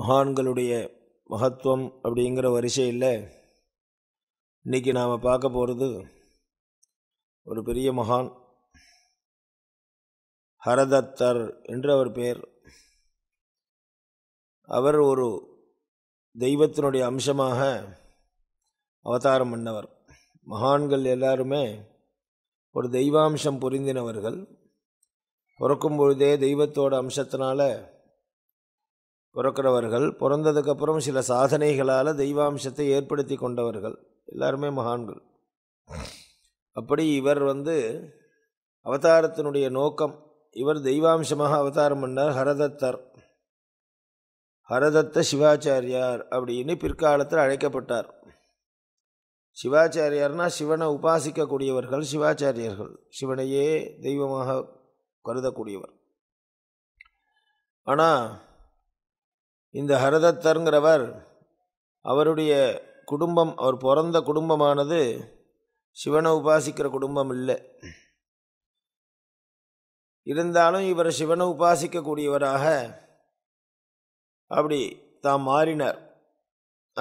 மகான்களுடைய மகத்துவம் அப்படிங்கிற வரிசையில் இன்றைக்கி நாம் பார்க்க போகிறது ஒரு பெரிய மகான் ஹரதத்தர் என்று அவர் பெயர் அவர் ஒரு தெய்வத்தினுடைய அம்சமாக அவதாரம் பண்ணவர் மகான்கள் எல்லாருமே ஒரு தெய்வாம்சம் புரிந்தினவர்கள் பிறக்கும் பொழுதே தெய்வத்தோட அம்சத்தினால பிறக்கிறவர்கள் பிறந்ததுக்கப்புறம் சில சாதனைகளால் தெய்வாம்சத்தை ஏற்படுத்தி கொண்டவர்கள் எல்லாருமே மகான்கள் அப்படி இவர் வந்து அவதாரத்தினுடைய நோக்கம் இவர் தெய்வாம்சமாக அவதாரம் பண்ணார் ஹரதத்தர் ஹரதத்த சிவாச்சாரியார் அப்படின்னு பிற்காலத்தில் அழைக்கப்பட்டார் சிவாச்சாரியார்னா சிவனை உபாசிக்கக்கூடியவர்கள் சிவாச்சாரியர்கள் சிவனையே தெய்வமாக கருதக்கூடியவர் ஆனால் இந்த ஹரதத்தருங்கிறவர் அவருடைய குடும்பம் அவர் பிறந்த குடும்பமானது சிவனை உபாசிக்கிற குடும்பம் இல்லை இருந்தாலும் இவர் சிவனை உபாசிக்கக்கூடியவராக அப்படி தாம் மாறினார்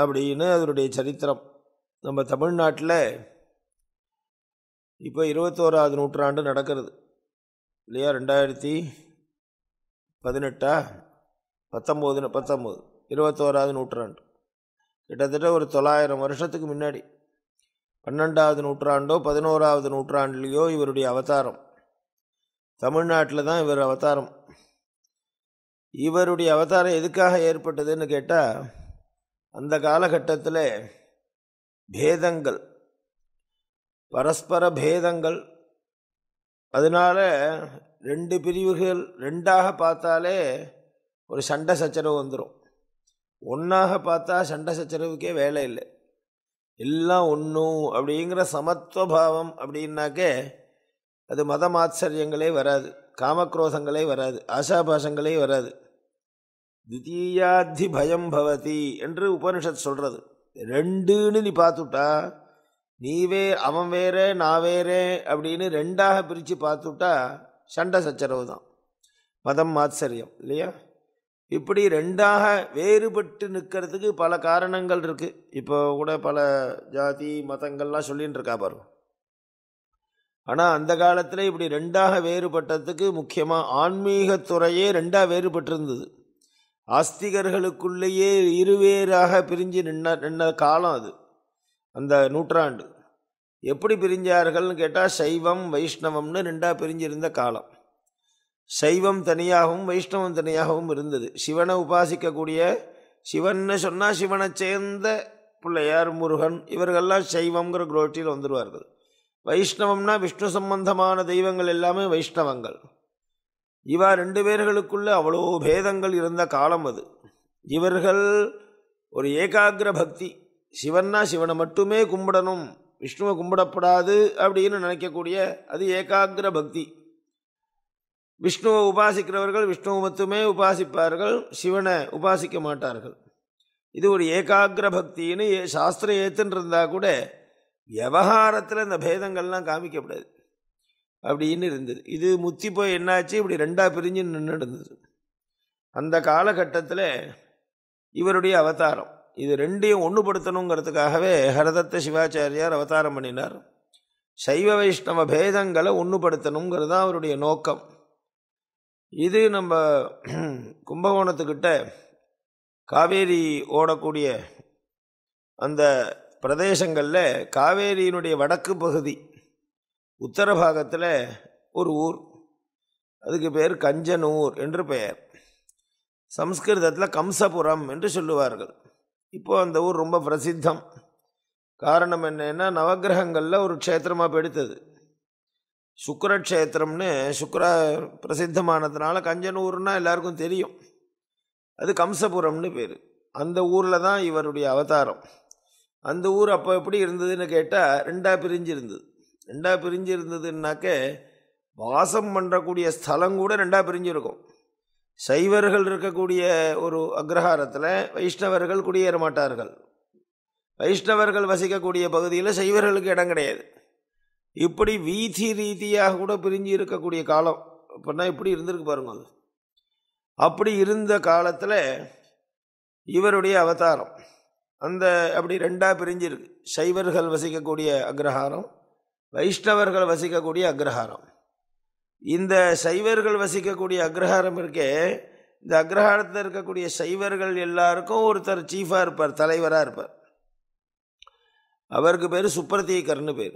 அப்படின்னு அதனுடைய சரித்திரம் நம்ம தமிழ்நாட்டில் இப்போ இருபத்தோராவது நூற்றாண்டு நடக்கிறது இல்லையா ரெண்டாயிரத்தி பதினெட்டா பத்தொம்போதுன்னு பத்தொம்போது இருபத்தோராவது நூற்றாண்டு கிட்டத்தட்ட ஒரு தொள்ளாயிரம் வருஷத்துக்கு முன்னாடி பன்னெண்டாவது நூற்றாண்டோ பதினோராவது நூற்றாண்டுலேயோ இவருடைய அவதாரம் தமிழ்நாட்டில் தான் இவர் அவதாரம் இவருடைய அவதாரம் எதுக்காக ஏற்பட்டதுன்னு கேட்டால் அந்த காலகட்டத்தில் பேதங்கள் பரஸ்பர பேதங்கள் அதனால் ரெண்டு பிரிவுகள் ரெண்டாக பார்த்தாலே ஒரு சண்டை சச்சரவு வந்துடும் ஒன்றாக பார்த்தா சண்டை சச்சரவுக்கே வேலை இல்லை எல்லாம் ஒன்றும் அப்படிங்கிற சமத்துவபாவம் அப்படின்னாக்கே அது மத மாத்சரியங்களே வராது காமக்ரோசங்களே வராது ஆசாபாசங்களே வராது தித்தீயாத்தி பயம் பவதி என்று உபனிஷத் சொல்கிறது ரெண்டுன்னு நீ பார்த்துட்டா நீ வே அவன் வேறே நான் வேறே அப்படின்னு ரெண்டாக பிரித்து பார்த்துட்டா சண்டை சச்சரவு தான் மதம் மாத்தரியம் இல்லையா இப்படி ரெண்டாக வேறுபட்டு நிற்கிறதுக்கு பல காரணங்கள் இருக்குது இப்போ கூட பல ஜாதி மதங்கள்லாம் சொல்லின்னு இருக்கா பாருங்க ஆனால் அந்த காலத்தில் இப்படி ரெண்டாக வேறுபட்டதுக்கு முக்கியமாக ஆன்மீகத்துறையே ரெண்டாக வேறுபட்டிருந்தது ஆஸ்திகர்களுக்குள்ளேயே இருவேறாக பிரிஞ்சு நின்ன நின்ன காலம் அது அந்த நூற்றாண்டு எப்படி பிரிஞ்சார்கள்னு கேட்டால் சைவம் வைஷ்ணவம்னு ரெண்டாக பிரிஞ்சிருந்த காலம் சைவம் தனியாகவும் வைஷ்ணவம் தனியாகவும் இருந்தது சிவனை உபாசிக்கக்கூடிய சிவன்னு சொன்னால் சிவனை சேர்ந்த பிள்ளையார் முருகன் இவர்கள்லாம் சைவம்ங்கிற குரோட்டியில் வந்துடுவார்கள் வைஷ்ணவம்னா விஷ்ணு சம்பந்தமான தெய்வங்கள் எல்லாமே வைஷ்ணவங்கள் இவா ரெண்டு பேர்களுக்குள்ளே அவ்வளோ பேதங்கள் இருந்த காலம் அது இவர்கள் ஒரு ஏகாகிர பக்தி சிவன்னா சிவனை மட்டுமே கும்பிடணும் விஷ்ணுவை கும்பிடப்படாது அப்படின்னு நினைக்கக்கூடிய அது ஏகாகிர பக்தி விஷ்ணுவை உபாசிக்கிறவர்கள் விஷ்ணுவை மட்டுமே உபாசிப்பார்கள் சிவனை உபாசிக்க மாட்டார்கள் இது ஒரு ஏகாகிர பக்தின்னு சாஸ்திர ஏத்துன்னு கூட விவகாரத்தில் இந்த பேதங்கள்லாம் காமிக்கப்படாது அப்படின்னு இருந்தது இது முத்தி போய் என்னாச்சு இப்படி ரெண்டாக பிரிஞ்சு நின்று இருந்தது அந்த காலகட்டத்தில் இவருடைய அவதாரம் இது ரெண்டையும் ஒன்றுபடுத்தணுங்கிறதுக்காகவே ஹரதத்த சிவாச்சாரியார் அவதாரம் பண்ணினார் சைவ வைஷ்ணவ பேதங்களை ஒன்றுபடுத்தணுங்கிறது தான் அவருடைய நோக்கம் இது நம்ம கும்பகோணத்துக்கிட்ட காவேரி ஓடக்கூடிய அந்த பிரதேசங்களில் காவேரியினுடைய வடக்கு பகுதி உத்தர பாகத்தில் ஒரு ஊர் அதுக்கு பேர் கஞ்சனூர் என்று பெயர் சம்ஸ்கிருதத்தில் கம்சபுரம் என்று சொல்லுவார்கள் இப்போது அந்த ஊர் ரொம்ப பிரசித்தம் காரணம் என்னென்னா நவகிரகங்களில் ஒரு க்ஷேத்திரமாக பெடுத்தது சுக்கரக்ஷேத்திரம்னு சுக்கர பிரசித்தமானதுனால கஞ்சனூர்னால் எல்லாருக்கும் தெரியும் அது கம்சபுரம்னு பேர் அந்த ஊரில் தான் இவருடைய அவதாரம் அந்த ஊர் அப்போ எப்படி இருந்ததுன்னு கேட்டால் ரெண்டாக பிரிஞ்சு இருந்தது ரெண்டாக பிரிஞ்சு இருந்ததுன்னாக்க வாசம் பண்ணுறக்கூடிய ஸ்தலம் கூட ரெண்டாக பிரிஞ்சிருக்கும் சைவர்கள் இருக்கக்கூடிய ஒரு அக்ரஹாரத்தில் வைஷ்ணவர்கள் குடியேற மாட்டார்கள் வைஷ்ணவர்கள் வசிக்கக்கூடிய பகுதியில் சைவர்களுக்கு இடம் கிடையாது இப்படி வீதி ரீதியாக கூட பிரிஞ்சு இருக்கக்கூடிய காலம் அப்படின்னா இப்படி இருந்திருக்கு பாருங்க அப்படி இருந்த காலத்தில் இவருடைய அவதாரம் அந்த அப்படி ரெண்டாக பிரிஞ்சிருக்கு சைவர்கள் வசிக்கக்கூடிய அக்ரஹாரம் வைஷ்ணவர்கள் வசிக்கக்கூடிய அக்ரஹாரம் இந்த சைவர்கள் வசிக்கக்கூடிய அக்ரஹாரம் இருக்கே இந்த அக்ரஹாரத்தில் இருக்கக்கூடிய சைவர்கள் எல்லாருக்கும் ஒருத்தர் சீஃபாக இருப்பார் தலைவராக இருப்பார் அவருக்கு பேர் சுப்ரதீகர்னு பேர்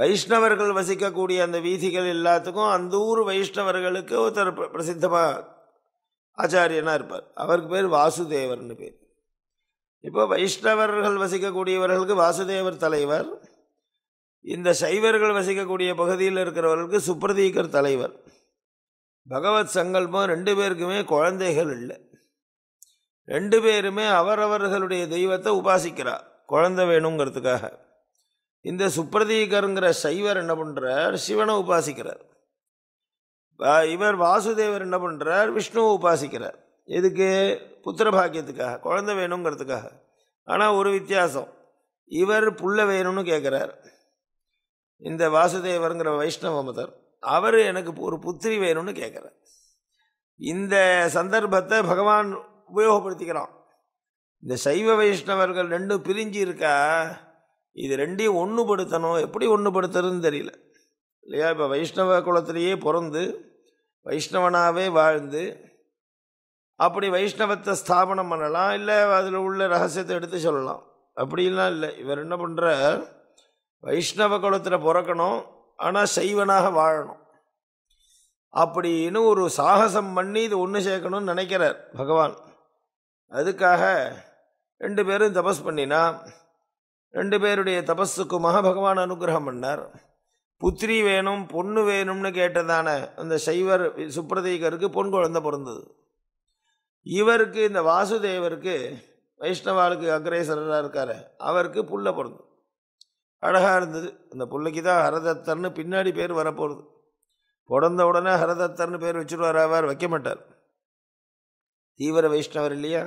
வைஷ்ணவர்கள் வசிக்கக்கூடிய அந்த வீதிகள் எல்லாத்துக்கும் அந்த ஊர் வைஷ்ணவர்களுக்கு ஒருத்தர் பிரசித்தமாக ஆச்சாரியனாக இருப்பார் அவருக்கு பேர் வாசுதேவர்னு பேர் இப்போ வைஷ்ணவர்கள் வசிக்கக்கூடியவர்களுக்கு வாசுதேவர் தலைவர் இந்த சைவர்கள் வசிக்கக்கூடிய பகுதியில் இருக்கிறவர்களுக்கு சுப்ரதீகர் தலைவர் பகவத் சங்கல்பம் ரெண்டு பேருக்குமே குழந்தைகள் இல்லை ரெண்டு பேருமே அவரவர்களுடைய தெய்வத்தை உபாசிக்கிறார் குழந்தை வேணுங்கிறதுக்காக இந்த சுப்ரதீகருங்கிற சைவர் என்ன பண்ணுறார் சிவனை உபாசிக்கிறார் இவர் வாசுதேவர் என்ன பண்ணுறார் விஷ்ணுவை உபாசிக்கிறார் எதுக்கு புத்திர பாக்கியத்துக்காக குழந்தை வேணுங்கிறதுக்காக ஆனால் ஒரு வித்தியாசம் இவர் புள்ள வேணும்னு கேட்குறார் இந்த வாசுதேவருங்கிற வைஷ்ணவ மதர் அவர் எனக்கு ஒரு புத்திரி வேணும்னு கேட்குறார் இந்த சந்தர்ப்பத்தை பகவான் உபயோகப்படுத்திக்கிறான் இந்த சைவ வைஷ்ணவர்கள் ரெண்டும் பிரிஞ்சு இருக்கா இது ரெண்டையும் ஒன்றுபடுத்தணும் எப்படி ஒன்றுபடுத்துறதுன்னு தெரியல இல்லையா இப்போ வைஷ்ணவ குலத்திலேயே பிறந்து வைஷ்ணவனாகவே வாழ்ந்து அப்படி வைஷ்ணவத்தை ஸ்தாபனம் பண்ணலாம் இல்லை அதில் உள்ள ரகசியத்தை எடுத்து சொல்லலாம் அப்படிலாம் இல்லை இவர் என்ன பண்ணுற வைஷ்ணவ குலத்தில் பிறக்கணும் ஆனால் சைவனாக வாழணும் அப்படின்னு ஒரு சாகசம் பண்ணி இது ஒன்று சேர்க்கணும்னு நினைக்கிறார் பகவான் அதுக்காக ரெண்டு பேரும் தபஸ் பண்ணினா ரெண்டு பேருடைய தபஸுக்கு பகவான் அனுகிரகம் பண்ணார் புத்திரி வேணும் பொண்ணு வேணும்னு கேட்டதான அந்த சைவர் சுப்ரதீகருக்கு பொன் குழந்தை பிறந்தது இவருக்கு இந்த வாசுதேவருக்கு வைஷ்ணவாளுக்கு அக்ரேசரராக இருக்கார் அவருக்கு புல்லை பிறந்தது அழகாக இருந்தது அந்த புல்லைக்கு தான் ஹரதத்தர்னு பின்னாடி பேர் வரப்போகிறது பிறந்த உடனே ஹரதத்தர்னு பேர் வச்சுருவார் அவர் வைக்க மாட்டார் தீவிர வைஷ்ணவர் இல்லையா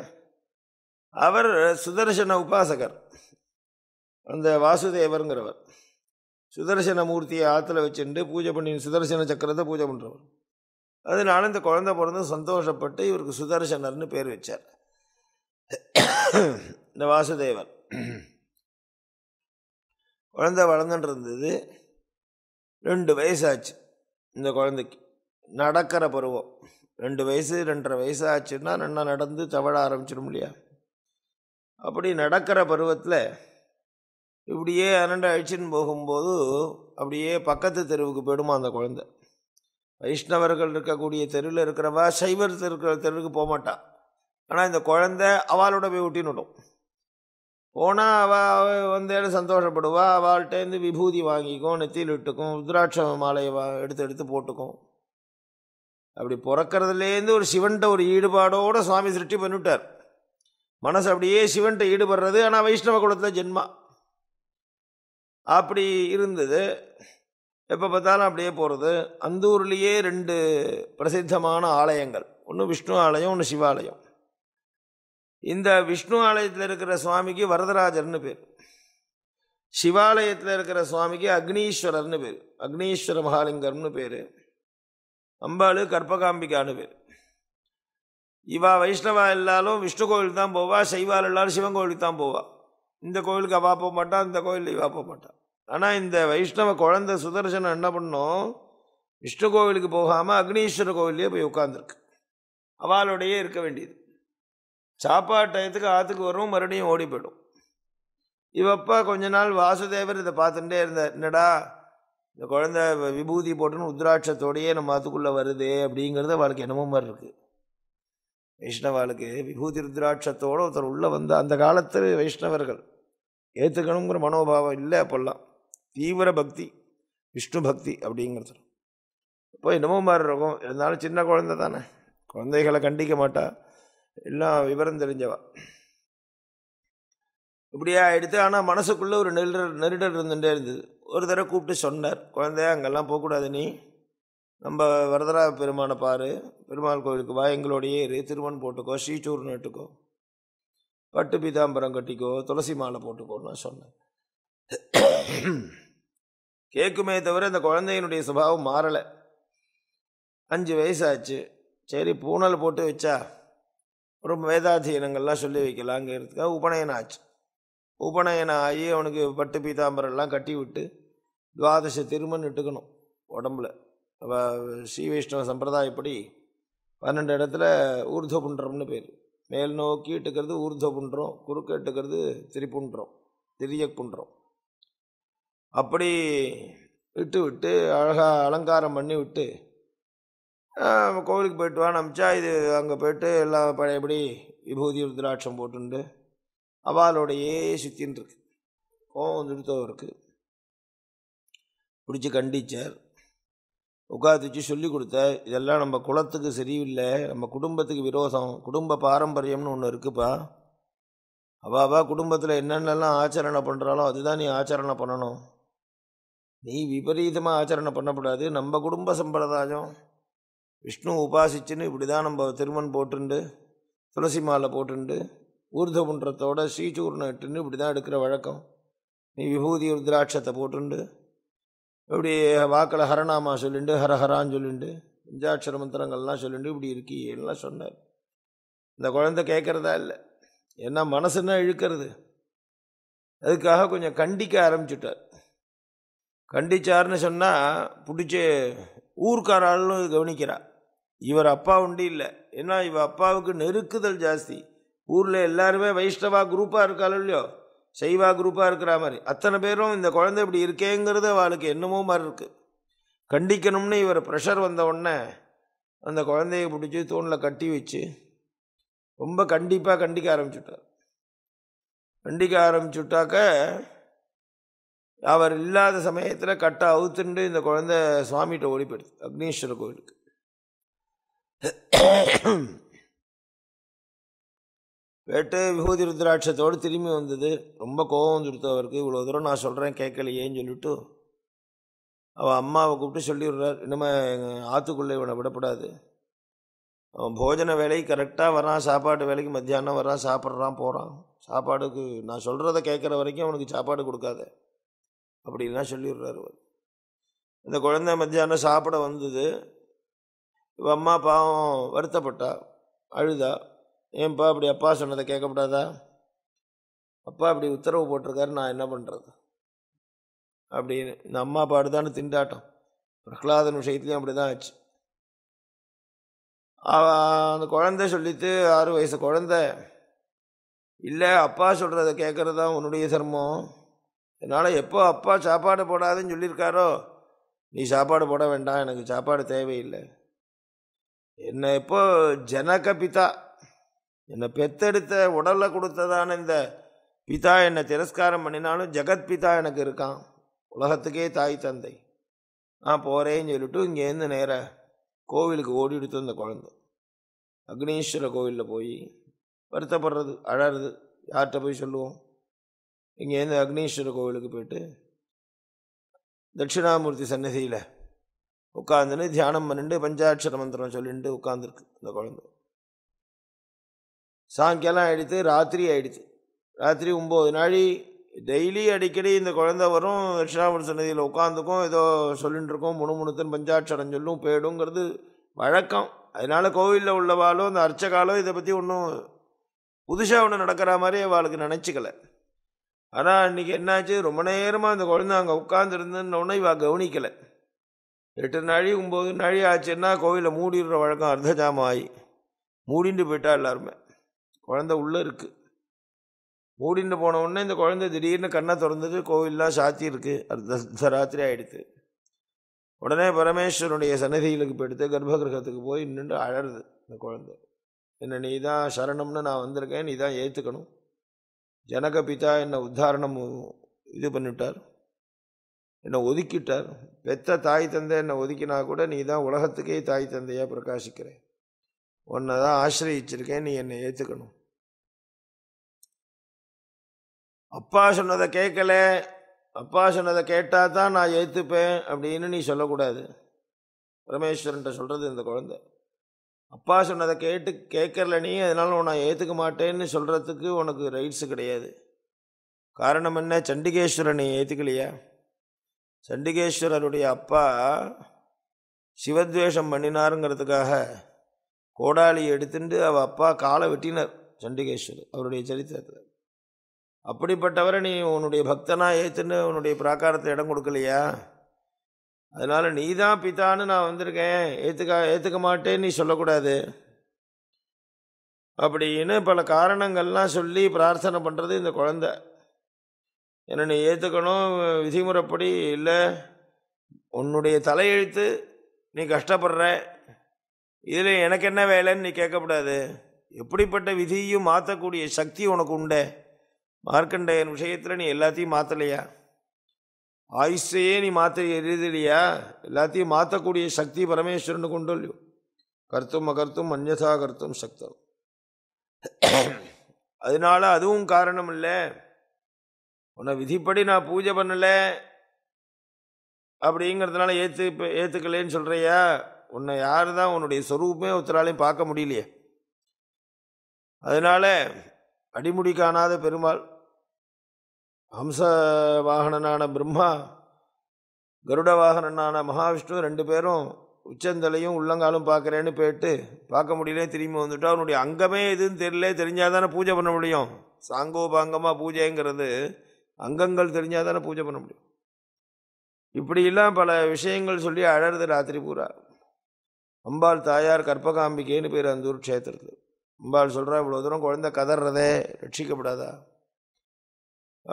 அவர் சுதர்சன உபாசகர் அந்த வாசுதேவருங்கிறவர் சுதர்சன மூர்த்தியை ஆற்றுல வச்சுட்டு பூஜை பண்ணி சுதர்சன சக்கரத்தை பூஜை பண்ணுறவர் அதனால இந்த குழந்தை பிறந்து சந்தோஷப்பட்டு இவருக்கு சுதர்சனர்னு பேர் வச்சார் இந்த வாசுதேவர் குழந்தை வளர்ந்துட்டு இருந்தது ரெண்டு வயசாச்சு இந்த குழந்தைக்கு நடக்கிற பருவம் ரெண்டு வயசு ரெண்டரை வயசு ஆச்சுன்னா நல்லா நடந்து தவழ ஆரம்பிச்சிடும் இல்லையா அப்படி நடக்கிற பருவத்தில் இப்படியே அரண்டு அழிச்சின்னு போகும்போது அப்படியே பக்கத்து தெருவுக்கு போயிடுமா அந்த குழந்த வைஷ்ணவர்கள் இருக்கக்கூடிய தெருவில் இருக்கிறவா சைவர் இருக்கிற தெருவுக்கு போகமாட்டான் ஆனால் இந்த குழந்த அவளோட போய் ஒட்டினுடும் போனால் அவள் வந்தேட சந்தோஷப்படுவா அவள்கிட்டேருந்து விபூதி வாங்கிக்கும் நெத்தியில் இட்டுக்கும் ருத்ராட்ச மாலையை வா எடுத்து எடுத்து போட்டுக்கும் அப்படி பிறக்கிறதுலேருந்து ஒரு சிவன்கிட்ட ஒரு ஈடுபாடோடு சுவாமி சிருஷ்டி பண்ணிவிட்டார் மனசு அப்படியே சிவன்கிட்ட ஈடுபடுறது ஆனால் வைஷ்ணவ குலத்தில் ஜென்மா அப்படி இருந்தது எப்போ பார்த்தாலும் அப்படியே போகிறது அந்த ஊர்லேயே ரெண்டு பிரசித்தமான ஆலயங்கள் ஒன்று விஷ்ணு ஆலயம் ஒன்று சிவாலயம் இந்த விஷ்ணு ஆலயத்தில் இருக்கிற சுவாமிக்கு வரதராஜர்னு பேர் சிவாலயத்தில் இருக்கிற சுவாமிக்கு அக்னீஸ்வரர்னு பேர் அக்னீஸ்வர மகாலிங்கர்னு பேர் அம்பாள் கற்பகாம்பிகான்னு பேர் இவா வைஷ்ணவா எல்லாரும் விஷ்ணு கோவிலுக்கு தான் போவா சைவால் எல்லாரும் சிவன் கோவிலுக்கு தான் போவா இந்த கோவிலுக்கு அவா போக மாட்டான் இந்த கோவிலில் இவா போக மாட்டான் ஆனால் இந்த வைஷ்ணவ குழந்தை சுதர்சனம் என்ன பண்ணும் விஷ்ணு கோவிலுக்கு போகாமல் அக்னீஸ்வர கோவிலே போய் உட்காந்துருக்கு அவாலோடையே இருக்க வேண்டியது சாப்பாடு டயத்துக்கு ஆற்றுக்கு வரும் மறுபடியும் ஓடி போயிடும் இவப்பா கொஞ்ச நாள் வாசுதேவர் இதை பார்த்துட்டே இருந்தார் என்னடா இந்த குழந்தை விபூதி போட்டுன்னு உத்ராட்சத்தோடையே நம்ம ஆற்றுக்குள்ளே வருது அப்படிங்கிறது அவளுக்கு என்னமோ மாதிரி இருக்குது வைஷ்ணவாளுக்கு விபூதி ருத்ராட்சத்தோடு ஒருத்தர் உள்ளே வந்த அந்த காலத்தில் வைஷ்ணவர்கள் ஏற்றுக்கணுங்கிற மனோபாவம் இல்லை அப்போல்லாம் தீவிர பக்தி விஷ்ணு பக்தி அப்படிங்கிறது இப்போ என்னமோ மாதிரி இருக்கும் இருந்தாலும் சின்ன குழந்தை தானே குழந்தைகளை கண்டிக்க மாட்டா எல்லாம் விவரம் தெரிஞ்சவா இப்படியா எடுத்து ஆனால் மனசுக்குள்ளே ஒரு நெருடர் நெருடர் இருந்துகிட்டே இருந்தது ஒரு தடவை கூப்பிட்டு சொன்னார் குழந்தைய அங்கெல்லாம் போகக்கூடாது நீ நம்ம வரதரா பெருமானை பாரு பெருமாள் கோவிலுக்கு வா எங்களோடையே இரு திருமண் போட்டுக்கோ ஸ்ரீச்சூர் நட்டுக்கோ பட்டு பீதாம்பரம் கட்டிக்கோ துளசி மாலை போட்டுக்கோன்னு நான் சொன்னேன் கேட்குமே தவிர இந்த குழந்தையினுடைய சுபாவம் மாறலை அஞ்சு வயசாச்சு சரி பூனல் போட்டு வச்சா ஒரு வேதாதீனங்கள்லாம் சொல்லி வைக்கலாங்கிறதுக்காக உபநயனம் ஆச்சு உபநயனம் ஆகி அவனுக்கு பட்டு பீதாம்பரம்லாம் கட்டி விட்டு துவாதச திருமணம் இட்டுக்கணும் உடம்புல ஸ்ரீ வைஷ்ணவ சம்பிரதாயப்படி பன்னெண்டு இடத்துல புன்றம்னு பேர் மேல் நோக்கி இட்டுக்கிறது ஊர்துவபுன்றம் குறுக்க இட்டுக்கிறது திரிப்புன்றம் திரிய புன்றம் அப்படி இட்டு விட்டு அழகாக அலங்காரம் பண்ணி விட்டு கோவிலுக்கு போயிட்டு வான்னு அமிச்சா இது அங்கே போயிட்டு எல்லாம் பழையபடி விபூதி ருத்ராட்சம் போட்டுண்டு அவாலோடையே சுத்தின்னு இருக்கு கோவம் இருக்குது பிடிச்சி கண்டிச்சார் உட்காந்துச்சு சொல்லி கொடுத்த இதெல்லாம் நம்ம குளத்துக்கு சரியில்லை நம்ம குடும்பத்துக்கு விரோதம் குடும்ப பாரம்பரியம்னு ஒன்று இருக்குப்பா அவாவா குடும்பத்தில் என்னென்னலாம் ஆச்சரணை பண்ணுறாலோ அதுதான் நீ ஆச்சரணை பண்ணணும் நீ விபரீதமாக ஆச்சரணை பண்ணக்கூடாது நம்ம குடும்ப சம்பிரதாயம் விஷ்ணு உபாசிச்சுன்னு இப்படி தான் நம்ம திருமண் போட்டுண்டு துளசி மாலை போட்டுண்டு ஊர்தகுன்றத்தோட ஸ்ரீசூர்ணம் இட்டுன்னு இப்படி தான் எடுக்கிற வழக்கம் நீ விபூதி ருத்ராட்சத்தை போட்டுண்டு இப்படி வாக்கில் ஹரநாமா சொல்லிண்டு ஹரஹரான்னு சொல்லிண்டு பஞ்சாட்சர மந்திரங்கள்லாம் சொல்லிண்டு இப்படி இருக்கீங்கலாம் சொன்னார் இந்த குழந்தை கேட்குறதா இல்லை என்ன மனசுன்னா இழுக்கிறது அதுக்காக கொஞ்சம் கண்டிக்க ஆரம்பிச்சுட்டார் கண்டிச்சார்னு சொன்னால் பிடிச்ச ஊர்க்காராலும் கவனிக்கிறாள் கவனிக்கிறா இவர் அப்பா உண்டு இல்லை ஏன்னா இவ அப்பாவுக்கு நெருக்குதல் ஜாஸ்தி ஊரில் எல்லாருமே வைஷ்ணவா குரூப்பாக இருக்காளோ இல்லையோ சைவா குரூப்பாக இருக்கிற மாதிரி அத்தனை பேரும் இந்த குழந்தை இப்படி இருக்கேங்கிறது அவளுக்கு என்னமோ மாதிரி இருக்குது கண்டிக்கணும்னு இவர் ப்ரெஷர் வந்த உடனே அந்த குழந்தைய பிடிச்சி தூணில் கட்டி வச்சு ரொம்ப கண்டிப்பாக கண்டிக்க ஆரம்பிச்சுட்டார் கண்டிக்க ஆரம்பிச்சுட்டாக்க அவர் இல்லாத சமயத்தில் கட்டை அவுத்துண்டு இந்த குழந்தை சுவாமிகிட்ட ஓடி போயிடுது அக்னீஸ்வரர் வேட்டு விபூதி ருத்ராட்சத்தோடு திரும்பி வந்தது ரொம்ப கோபம் வந்துடுத்து அவருக்கு இவ்வளோ தூரம் நான் சொல்கிறேன் கேட்கலையேன்னு சொல்லிவிட்டு அவள் அம்மாவை கூப்பிட்டு சொல்லிடுறார் இனிமேல் எங்கள் ஆற்றுக்குள்ளே இவனை விடப்படாது அவன் போஜன வேலைக்கு கரெக்டாக வரான் சாப்பாடு வேலைக்கு மத்தியானம் வரான் சாப்பிட்றான் போகிறான் சாப்பாடுக்கு நான் சொல்கிறத கேட்குற வரைக்கும் அவனுக்கு சாப்பாடு கொடுக்காத அப்படின்லாம் சொல்லிடுறாரு அவர் இந்த குழந்தை மத்தியானம் சாப்பிட வந்தது இவன் அம்மா பாவம் வருத்தப்பட்டா அழுதா ஏன்பா அப்படி அப்பா சொன்னதை கேட்கக்கூடாதா அப்பா அப்படி உத்தரவு போட்டிருக்காரு நான் என்ன பண்ணுறது அப்படின்னு இந்த அம்மா பாடு திண்டாட்டம் பிரகலாதன் விஷயத்துலேயும் அப்படி தான் ஆச்சு அந்த குழந்தை சொல்லிட்டு ஆறு வயசு குழந்த இல்லை அப்பா சொல்கிறத கேட்குறது தான் உன்னுடைய தர்மம் என்னால் எப்போ அப்பா சாப்பாடு போடாதுன்னு சொல்லியிருக்காரோ நீ சாப்பாடு போட வேண்டாம் எனக்கு சாப்பாடு தேவையில்லை என்னை எப்போ ஜனக பிதா என்னை பெத்தெடுத்த உடலில் கொடுத்ததான இந்த பிதா என்னை திரஸ்காரம் பண்ணினாலும் ஜெகத் பிதா எனக்கு இருக்கான் உலகத்துக்கே தாய் தந்தை நான் போகிறேன்னு சொல்லிட்டு இங்கேருந்து நேர கோவிலுக்கு ஓடி எடுத்து அந்த குழந்தை அக்னீஸ்வர கோவிலில் போய் வருத்தப்படுறது அழறது யார்கிட்ட போய் சொல்லுவோம் இங்கேருந்து அக்னீஸ்வர கோவிலுக்கு போயிட்டு தட்சிணாமூர்த்தி சன்னதியில் உட்காந்துன்னு தியானம் பண்ணிட்டு பஞ்சாட்சர மந்திரம் சொல்லிட்டு உட்காந்துருக்கு அந்த குழந்தை சாயங்காலம் ஆகிடுத்து ராத்திரி ஆகிடுத்து ராத்திரி ஒம்பது நாளி டெய்லி அடிக்கடி இந்த குழந்த வரும் தட்சிணாமூர்த்தி சன்னதியில் உட்காந்துக்கும் ஏதோ சொல்லிகிட்டு இருக்கோம் முணுமுணுத்தன் பஞ்சாட்சரம் சொல்லும் போயிடுங்கிறது வழக்கம் அதனால் கோவிலில் உள்ளவாலோ இந்த அர்ச்சகாலோ இதை பற்றி ஒன்றும் புதுசாக ஒன்று நடக்கிற மாதிரி அவளுக்கு நினச்சிக்கல ஆனால் அன்றைக்கி என்னாச்சு ரொம்ப நேரமாக அந்த குழந்தை அங்கே உட்காந்துருந்துன்னொன்னே இவள் கவனிக்கலை எட்டு நாழி ஒம்பது நாழி ஆச்சுன்னா கோவிலில் மூடிடுற வழக்கம் அர்த்த ஆகி மூடிண்டு போயிட்டா எல்லாருமே குழந்த உள்ளே இருக்குது மூடின்னு போனவுடனே இந்த குழந்தை திடீர்னு கண்ணை திறந்துட்டு கோவில்லாம் சாத்தி இருக்குது அர்த்த ராத்திரி ஆகிடுது உடனே பரமேஸ்வரனுடைய சன்னதிகளுக்கு போயிடுத்து கர்ப்பகிரகத்துக்கு போய் நின்று அழருது இந்த குழந்தை என்ன நீ தான் சரணம்னு நான் வந்திருக்கேன் நீ தான் ஏற்றுக்கணும் ஜனக பிதா என்னை உத்தாரணம் இது பண்ணிவிட்டார் என்னை ஒதுக்கிட்டார் பெத்த தாய் தந்தை என்னை ஒதுக்கினா கூட நீ தான் உலகத்துக்கே தாய் தந்தையாக பிரகாசிக்கிறேன் உன்னை தான் ஆசிரியிச்சிருக்கேன் நீ என்னை ஏற்றுக்கணும் அப்பா சொன்னதை கேட்கல அப்பா சொன்னதை கேட்டால் தான் நான் ஏற்றுப்பேன் அப்படின்னு நீ சொல்லக்கூடாது பரமேஸ்வரன்ட்ட சொல்கிறது இந்த குழந்த அப்பா சொன்னதை கேட்டு கேட்கல நீ அதனால் உன்னை ஏற்றுக்க மாட்டேன்னு சொல்கிறதுக்கு உனக்கு ரைட்ஸு கிடையாது காரணம் என்ன சண்டிகேஸ்வரன் நீ ஏற்றுக்கலையா சண்டிகேஸ்வரருடைய அப்பா சிவத்வேஷம் பண்ணினாருங்கிறதுக்காக கோடாலி எடுத்துட்டு அவள் அப்பா காலை வெட்டினர் சண்டிகேஸ்வர் அவருடைய சரித்திரத்தில் அப்படிப்பட்டவரை நீ உன்னுடைய பக்தனாக ஏற்றுன்னு உன்னுடைய பிராகாரத்தை இடம் கொடுக்கலையா அதனால் நீ தான் பித்தான்னு நான் வந்திருக்கேன் ஏற்றுக்க ஏற்றுக்க மாட்டேன்னு நீ சொல்லக்கூடாது அப்படின்னு பல காரணங்கள்லாம் சொல்லி பிரார்த்தனை பண்ணுறது இந்த குழந்த என்னை நீ ஏற்றுக்கணும் விதிமுறைப்படி இல்லை உன்னுடைய தலையெழுத்து நீ கஷ்டப்படுற இதில் எனக்கு என்ன வேலைன்னு நீ கேட்கக்கூடாது எப்படிப்பட்ட விதியையும் மாற்றக்கூடிய சக்தி உனக்கு உண்டு மார்க்கண்டையன் விஷயத்தில் நீ எல்லாத்தையும் மாற்றலையா ஆயுஷையே நீ மாற்ற இல்லையா எல்லாத்தையும் மாற்றக்கூடிய சக்தி கொண்டு கொண்டுள்ளோ கருத்தும் அகர்த்தும் அந்நதா கருத்தும் சக்தம் அதனால அதுவும் காரணம் இல்லை உன்னை விதிப்படி நான் பூஜை பண்ணலை அப்படிங்கிறதுனால ஏற்று ஏற்றுக்கலேன்னு சொல்கிறியா உன்னை யார் தான் உன்னுடைய சொரூபமே ஒருத்தராலையும் பார்க்க முடியலையே அதனால் அடிமுடி காணாத பெருமாள் ஹம்ச வாகனனான பிரம்மா கருட வாகனனான மகாவிஷ்ணு ரெண்டு பேரும் உச்சந்தலையும் உள்ளங்காலும் பார்க்குறேன்னு போயிட்டு பார்க்க முடியல திரும்பி வந்துட்டு அவனுடைய அங்கமே எதுன்னு தெரியல தெரிஞ்சால் தானே பூஜை பண்ண முடியும் சாங்கோபாங்கமாக பூஜைங்கிறது அங்கங்கள் தெரிஞ்சால் தானே பூஜை பண்ண முடியும் இப்படிலாம் பல விஷயங்கள் சொல்லி அழறது ராத்திரி பூரா அம்பாள் தாயார் கற்பகாம்பிகைன்னு பேர் அந்த ஊர் க்ஷேத்திரத்தில் அம்பாள் சொல்கிறா இவ்வளோ தூரம் குழந்த கதறதே ரட்சிக்கப்படாதா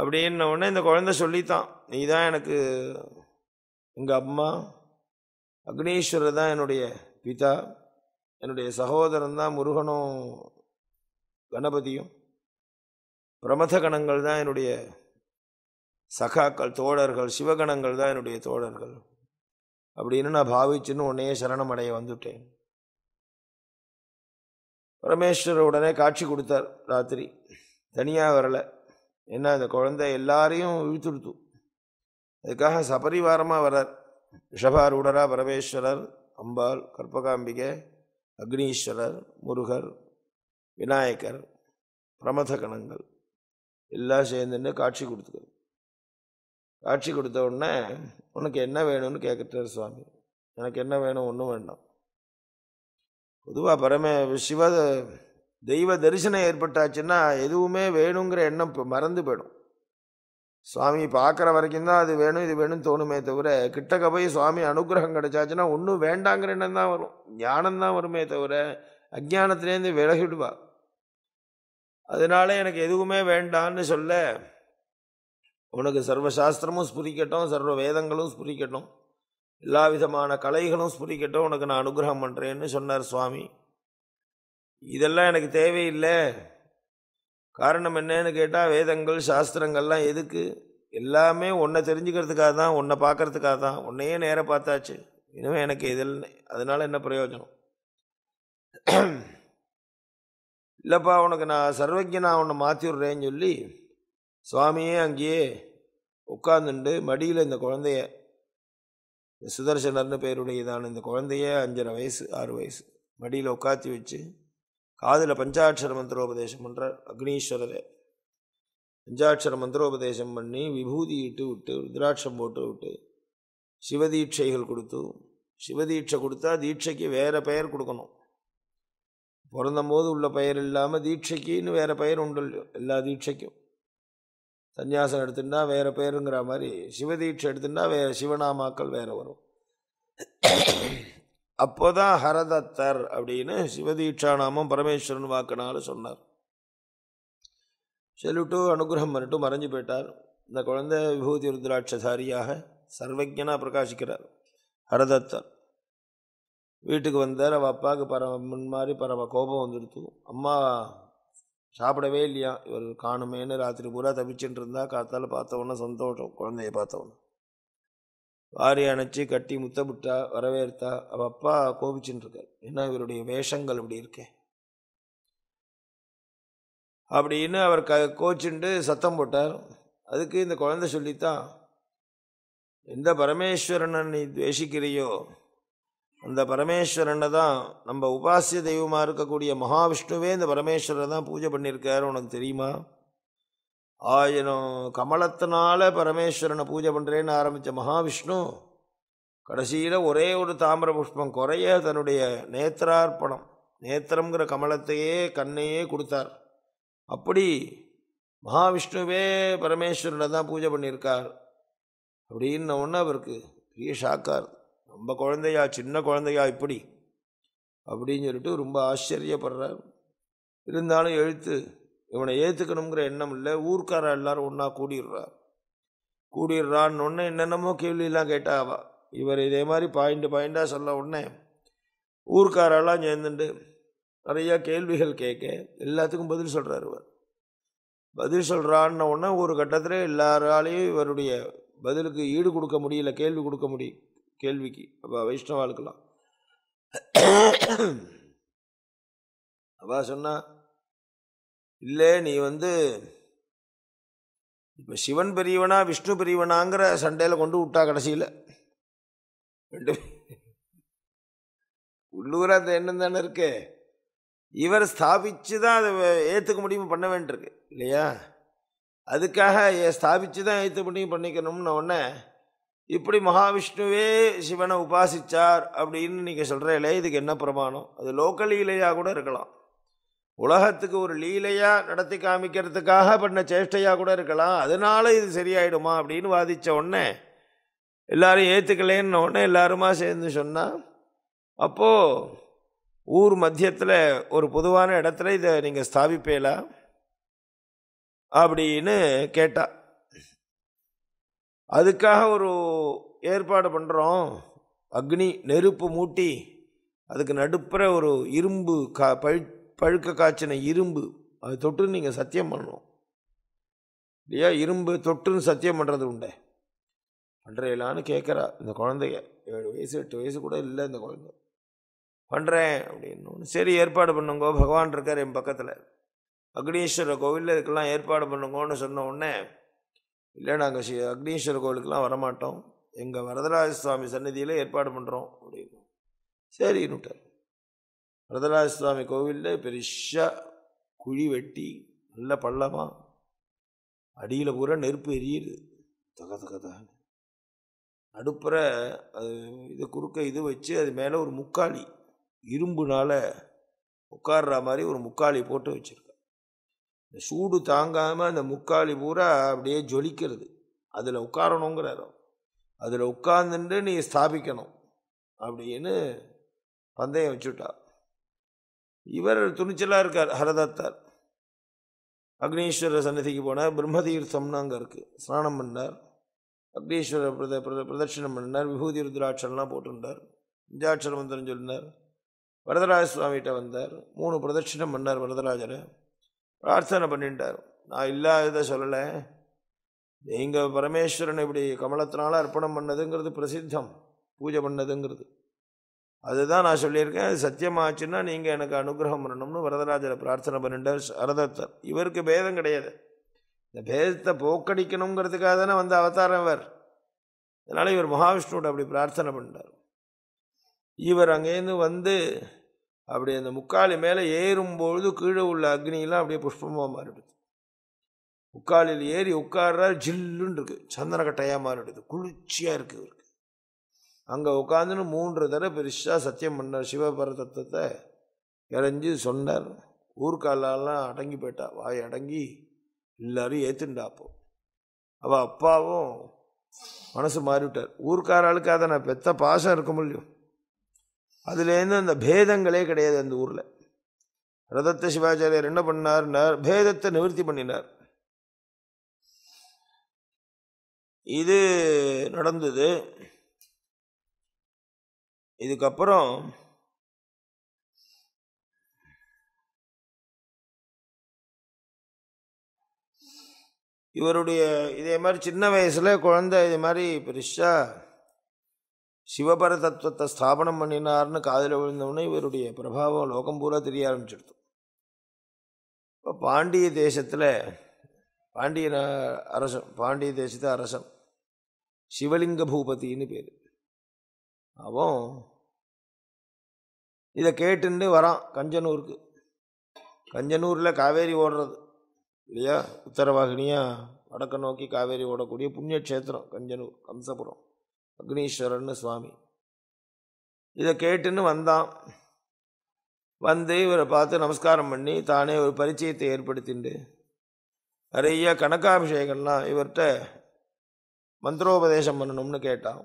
அப்படின்ன உடனே இந்த குழந்த சொல்லித்தான் நீ தான் எனக்கு எங்கள் அம்மா அக்னீஸ்வரர் தான் என்னுடைய பிதா என்னுடைய சகோதரன் தான் முருகனும் கணபதியும் பிரமத கணங்கள் தான் என்னுடைய சகாக்கள் தோழர்கள் சிவகணங்கள் தான் என்னுடைய தோழர்கள் அப்படின்னு நான் பாவிச்சுன்னு உன்னையே சரணம் அடைய வந்துட்டேன் பரமேஸ்வரர் உடனே காட்சி கொடுத்தார் ராத்திரி தனியாக வரலை ஏன்னா அந்த குழந்தை எல்லாரையும் இழுத்துடுத்து அதுக்காக சபரிவாரமாக வரார் ரிஷபாரூடரா பரமேஸ்வரர் அம்பாள் கற்பகாம்பிகை அக்னீஸ்வரர் முருகர் விநாயகர் பிரமத கணங்கள் எல்லாம் சேர்ந்துன்னு காட்சி கொடுத்துக்கிறது காட்சி கொடுத்த உடனே உனக்கு என்ன வேணும்னு கேட்குறாரு சுவாமி எனக்கு என்ன வேணும் ஒன்றும் வேண்டாம் பொதுவாக பரம சிவ தெய்வ தரிசனம் ஏற்பட்டாச்சுன்னா எதுவுமே வேணுங்கிற எண்ணம் மறந்து போயிடும் சுவாமி பார்க்குற வரைக்கும் தான் அது வேணும் இது வேணும்னு தோணுமே தவிர கிட்டக்க போய் சுவாமி அனுகிரகம் கிடைச்சாச்சுன்னா ஒன்றும் வேண்டாங்கிற எண்ணம் தான் வரும் ஞானந்தான் வருமே தவிர அஜானத்துலேருந்து விலகிடுவா அதனால எனக்கு எதுவுமே வேண்டான்னு சொல்ல உனக்கு சர்வசாஸ்திரமும் ஸ்புரிக்கட்டும் சர்வ வேதங்களும் ஸ்புரிக்கட்டும் எல்லா விதமான கலைகளும் ஸ்புரிக்கட்டும் உனக்கு நான் அனுகிரகம் பண்ணுறேன்னு சொன்னார் சுவாமி இதெல்லாம் எனக்கு தேவையில்லை காரணம் என்னன்னு கேட்டால் வேதங்கள் சாஸ்திரங்கள்லாம் எதுக்கு எல்லாமே உன்னை தெரிஞ்சுக்கிறதுக்காக தான் உன்னை பார்க்குறதுக்காக தான் உன்னையே நேராக பார்த்தாச்சு இனிமேல் எனக்கு இதில் அதனால் என்ன பிரயோஜனம் இல்லைப்பா உனக்கு நான் சர்வஜனாக நான் உன்னை மாற்றி விட்றேன்னு சொல்லி சுவாமியே அங்கேயே உட்கார்ந்துண்டு மடியில் இந்த குழந்தைய சுதர்சனர்னு பேருடையதான இந்த குழந்தைய அஞ்சரை வயசு ஆறு வயசு மடியில் உட்காத்தி வச்சு காதில் பஞ்சாட்சர மந்திரோபதேசம் பண்ணுற அக்னீஸ்வரரே பஞ்சாட்சர மந்திரோபதேசம் பண்ணி விபூதி இட்டு விட்டு ருத்ராட்சம் போட்டு விட்டு சிவதீட்சைகள் கொடுத்து சிவதீட்சை கொடுத்தா தீட்சைக்கு வேறு பெயர் கொடுக்கணும் பிறந்தபோது உள்ள பெயர் இல்லாமல் தீட்சைக்குன்னு வேறு பெயர் உண்டு எல்லா தீட்சைக்கும் சந்நியாசம் எடுத்துட்டா வேறு பேருங்கிற மாதிரி சிவதீட்சை எடுத்துட்டா வேறு சிவநாமாக்கள் வேறு வரும் அப்போ தான் ஹரதத்தர் அப்படின்னு சிவதீட்சா நாமம் பரமேஸ்வரன் வாக்குனாலும் சொன்னார் சொல்லிட்டு அனுகிரகம் பண்ணிட்டு மறைஞ்சு போயிட்டார் இந்த குழந்தை விபூதி ருத்ராட்சதாரியாக சர்வஜனாக பிரகாசிக்கிறார் ஹரதத்தர் வீட்டுக்கு வந்தார் அவள் அப்பாவுக்கு பரவ முன் மாதிரி பரவ கோபம் வந்துடுத்து அம்மா சாப்பிடவே இல்லையா இவர் காணுமேன்னு ராத்திரி பூரா தவிச்சுட்டு இருந்தா காத்தால் பார்த்தவொன்னே சந்தோஷம் குழந்தைய பார்த்தவொன்னே வாரி அணைச்சி கட்டி முத்தமிட்டா வரவேற்த்தா அவ அப்பா கோபிச்சுட்டு இருக்கார் ஏன்னா இவருடைய வேஷங்கள் இப்படி இருக்கே அப்படின்னு அவர் க கோச்சுண்டு சத்தம் போட்டார் அதுக்கு இந்த குழந்தை சொல்லித்தான் எந்த பரமேஸ்வரனை நீ துவேஷிக்கிறியோ அந்த பரமேஸ்வரனை தான் நம்ம உபாசிய தெய்வமாக இருக்கக்கூடிய மகாவிஷ்ணுவே இந்த பரமேஸ்வரரை தான் பூஜை பண்ணியிருக்காரு உனக்கு தெரியுமா ஆயினும் கமலத்தினால பரமேஸ்வரனை பூஜை பண்ணுறேன்னு ஆரம்பித்த மகாவிஷ்ணு கடைசியில் ஒரே ஒரு தாமிர புஷ்பம் குறைய தன்னுடைய நேத்திரார்ப்பணம் நேத்திரங்கிற கமலத்தையே கண்ணையே கொடுத்தார் அப்படி மகாவிஷ்ணுவே பரமேஸ்வரனை தான் பூஜை பண்ணியிருக்கார் அப்படின்ன ஒன்று அவருக்கு பெரிய ஷாக்கார் ரொம்ப குழந்தையா சின்ன குழந்தையா இப்படி அப்படின்னு சொல்லிட்டு ரொம்ப ஆச்சரியப்படுறார் இருந்தாலும் எழுத்து இவனை ஏற்றுக்கணுங்கிற எண்ணம் இல்லை ஊர்க்கார எல்லாரும் ஒன்றா கூடிடுறார் கூடிடுறான்னு ஒன்று என்னென்னமோ கேள்வியெல்லாம் கேட்டாவா இவர் இதே மாதிரி பாயிண்ட் பாயிண்டாக சொல்ல உடனே ஊர்க்காரெல்லாம் சேர்ந்துட்டு நிறையா கேள்விகள் கேட்க எல்லாத்துக்கும் பதில் சொல்கிறார் இவர் பதில் சொல்கிறான்னு உடனே ஒரு கட்டத்தில் எல்லாராலேயும் இவருடைய பதிலுக்கு ஈடு கொடுக்க முடியல கேள்வி கொடுக்க முடியும் கேள்விக்கு அப்போ வைஷ்ணவாளுக்கெல்லாம் அப்பா சொன்னா இல்லை நீ வந்து இப்போ சிவன் பெரியவனா விஷ்ணு பெரியவனாங்கிற சண்டையில் கொண்டு விட்டா கடைசியில் ரெண்டு உள்ளூராக அந்த எண்ணம் தானே இருக்கு இவர் ஸ்தாபித்து தான் அதை ஏற்றுக்க முடியும் பண்ண வேண்டியிருக்கு இல்லையா அதுக்காக ஸ்தாபித்து தான் ஏற்றுக்க முடியும் பண்ணிக்கணும்னு உடனே இப்படி மகாவிஷ்ணுவே சிவனை உபாசித்தார் அப்படின்னு நீங்கள் சொல்கிற இதுக்கு என்ன பிரமாணம் அது லோக்கல் லீலையாக கூட இருக்கலாம் உலகத்துக்கு ஒரு லீலையாக நடத்தி காமிக்கிறதுக்காக பண்ண சேஷ்டையாக கூட இருக்கலாம் அதனால இது சரியாயிடுமா அப்படின்னு வாதித்த உடனே எல்லாரும் ஏற்றுக்கலேன்னு உடனே எல்லாருமா சேர்ந்து சொன்னால் அப்போது ஊர் மத்தியத்தில் ஒரு பொதுவான இடத்துல இதை நீங்கள் ஸ்தாபிப்பேலா அப்படின்னு கேட்டால் அதுக்காக ஒரு ஏற்பாடு பண்ணுறோம் அக்னி நெருப்பு மூட்டி அதுக்கு நடுப்புற ஒரு இரும்பு கா பழு பழுக்க காய்ச்சின இரும்பு அது தொட்டு நீங்கள் சத்தியம் பண்ணணும் இல்லையா இரும்பு தொட்டுன்னு சத்தியம் பண்ணுறது உண்டு பண்ணுறேலான்னு கேட்குறா இந்த குழந்தைய ஏழு வயசு எட்டு வயசு கூட இல்லை இந்த குழந்தை பண்ணுறேன் அப்படின்னு சரி ஏற்பாடு பண்ணுங்கோ பகவான் இருக்கார் என் பக்கத்தில் அக்னீஸ்வரர் கோவிலில் இதுக்கெல்லாம் ஏற்பாடு பண்ணுங்கன்னு சொன்ன உடனே இல்லை நாங்கள் ஸ்ரீ அக்னீஸ்வரர் கோவிலுக்கெலாம் வரமாட்டோம் எங்கள் வரதராஜ சுவாமி சன்னதியில் ஏற்பாடு பண்ணுறோம் அப்படின்னு சரின்னுட்டார் வரதராஜ சுவாமி கோவிலில் பெருசாக குழி வெட்டி நல்ல பள்ளமாக அடியில் பூரா நெருப்பு எரியுது தக தகதான்னு நடுப்புற அது இது குறுக்க இது வச்சு அது மேலே ஒரு முக்காளி இரும்புனால் உட்கார்ற மாதிரி ஒரு முக்காளி போட்டு வச்சிருக்கு இந்த சூடு தாங்காமல் அந்த முக்காலி பூரா அப்படியே ஜொலிக்கிறது அதில் உட்காரணுங்கிறார் அதில் உட்கார்ந்துட்டு நீ ஸ்தாபிக்கணும் அப்படின்னு பந்தயம் வச்சுட்டா இவர் துணிச்சலாக இருக்கார் ஹரதத்தார் அக்னீஸ்வரர் சன்னதிக்கு போனார் பிரம்மதீர்த்தம்னு அங்கே இருக்குது ஸ்நானம் பண்ணார் அக்னீஸ்வரர் பிரத பிரத பிரதட்சிணம் பண்ணார் விபூதி ருத்ராட்சம்லாம் போட்டுருந்தார் இஞ்சாட்சர மந்திரம் சொல்லினார் வரதராஜ சுவாமிகிட்ட வந்தார் மூணு பிரதட்சிணம் பண்ணார் வரதராஜரை பிரார்த்தனை பண்ணிட்டார் நான் இல்லாத சொல்லலை நீங்கள் பரமேஸ்வரன் இப்படி கமலத்தினால அர்ப்பணம் பண்ணதுங்கிறது பிரசித்தம் பூஜை பண்ணதுங்கிறது அதுதான் நான் சொல்லியிருக்கேன் அது சத்தியமாச்சுன்னா நீங்கள் எனக்கு அனுகிரகம் பண்ணணும்னு வரதராஜரை பிரார்த்தனை பண்ணிட்டார் சரதத்தர் இவருக்கு பேதம் கிடையாது இந்த பேதத்தை போக்கடிக்கணுங்கிறதுக்காக தானே வந்து அவதாரம் இவர் அதனால் இவர் மகாவிஷ்ணுவோட அப்படி பிரார்த்தனை பண்ணிட்டார் இவர் அங்கேருந்து வந்து அப்படி அந்த முக்காலி மேலே ஏறும்பொழுது கீழே உள்ள அக்னியெல்லாம் அப்படியே புஷ்பமாக மாறிடுது முக்காலில் ஏறி உட்கார்றாரு ஜில்லுன்னு இருக்குது சந்தனக்கட்டையாக மாறிடுது குளிர்ச்சியாக இருக்குது இவருக்கு அங்கே உட்காந்துன்னு மூன்று தடவை பெருசாக சத்தியம் பண்ணார் சிவபர தத்துவத்தை இறைஞ்சி சொன்னார் ஊர்காலெல்லாம் அடங்கி போயிட்டா வாய் அடங்கி எல்லாரும் ஏற்றுண்டாப்போ அவள் அப்பாவும் மனசு மாறிவிட்டார் ஊர்க்காராளுக்காக நான் பெத்த பாசம் இருக்க முடியும் அதுலேருந்து அந்த பேதங்களே கிடையாது அந்த ஊரில் ரதத்த சிவாச்சாரியர் என்ன பண்ணார்னார் பேதத்தை நிவர்த்தி பண்ணினார் இது நடந்தது இதுக்கப்புறம் இவருடைய இதே மாதிரி சின்ன வயசில் குழந்தை இது மாதிரி பெருசாக சிவபர தத்துவத்தை ஸ்தாபனம் பண்ணினார்னு காதில் விழுந்தவுடனே இவருடைய பிரபாவம் லோகம் பூரா தெரிய ஆரம்பிச்சிடுது இப்போ பாண்டிய தேசத்தில் பாண்டிய அரசன் பாண்டிய தேசத்து அரசன் சிவலிங்க பூபத்தின்னு பேர் அவன் இதை கேட்டுன்னு வரான் கஞ்சனூருக்கு கஞ்சனூரில் காவேரி ஓடுறது இல்லையா உத்தரவாகினியாக வடக்க நோக்கி காவேரி ஓடக்கூடிய புண்ணியக்ஷேத்திரம் கஞ்சனூர் கம்சபுரம் அக்னீஸ்வரன்னு சுவாமி இதை கேட்டுன்னு வந்தான் வந்து இவரை பார்த்து நமஸ்காரம் பண்ணி தானே ஒரு பரிச்சயத்தை ஏற்படுத்திண்டு நிறைய கணக்காபிஷேகம்லாம் இவர்கிட்ட மந்திரோபதேசம் பண்ணணும்னு கேட்டான்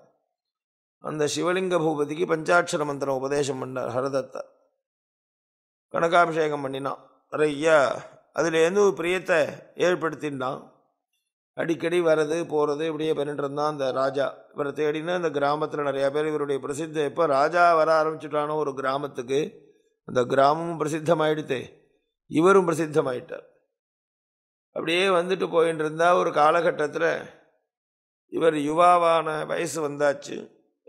அந்த சிவலிங்க பூபதிக்கு பஞ்சாட்சர மந்திரம் உபதேசம் பண்ணார் ஹரதத்தை கணக்காபிஷேகம் பண்ணினான் நிறைய எந்த ஒரு பிரியத்தை ஏற்படுத்தினான் அடிக்கடி வர்றது போகிறது இப்படியே பண்ணிட்டு அந்த ராஜா இவரை தேடினா இந்த கிராமத்தில் நிறையா பேர் இவருடைய பிரசித்த எப்போ ராஜா வர ஆரம்பிச்சுட்டானோ ஒரு கிராமத்துக்கு அந்த கிராமமும் பிரசித்தமாயிடுத்து இவரும் பிரசித்தமாயிட்டார் அப்படியே வந்துட்டு போயின்னு இருந்தால் ஒரு காலகட்டத்தில் இவர் யுவாவான வயசு வந்தாச்சு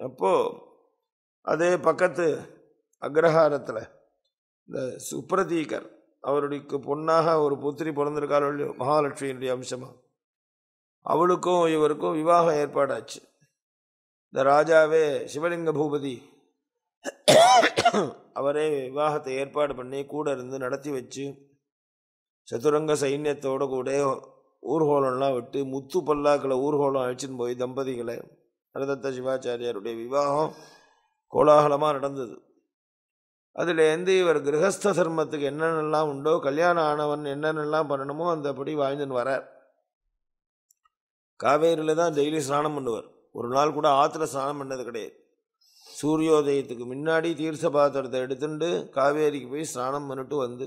அப்போது அதே பக்கத்து அக்ரஹாரத்தில் இந்த சுப்ரதீகர் அவருடைய பொண்ணாக ஒரு புத்திரி பிறந்திருக்காரு மகாலட்சுமியினுடைய அம்சமாக அவளுக்கும் இவருக்கும் விவாகம் ஏற்பாடாச்சு இந்த ராஜாவே சிவலிங்க பூபதி அவரே விவாகத்தை ஏற்பாடு பண்ணி கூட இருந்து நடத்தி வச்சு சதுரங்க சைன்யத்தோடு கூட ஊர்கோலம்லாம் விட்டு முத்து பல்லாக்களை ஊர்கோலம் அழிச்சின்னு போய் தம்பதிகளை ஹரதத்த சிவாச்சாரியாருடைய விவாகம் கோலாகலமாக நடந்தது அதுலேருந்து இவர் கிரகஸ்த தர்மத்துக்கு என்னென்னலாம் உண்டோ கல்யாணம் ஆனவன் என்னென்னலாம் பண்ணணுமோ அந்தபடி வாழ்ந்துன்னு வரார் காவேரியில் தான் டெய்லி ஸ்நானம் பண்ணுவார் ஒரு நாள் கூட ஆற்றுல ஸ்நானம் பண்ணது கிடையாது சூரியோதயத்துக்கு முன்னாடி தீர்த்த பாத்திரத்தை எடுத்துட்டு காவேரிக்கு போய் ஸ்நானம் பண்ணிட்டு வந்து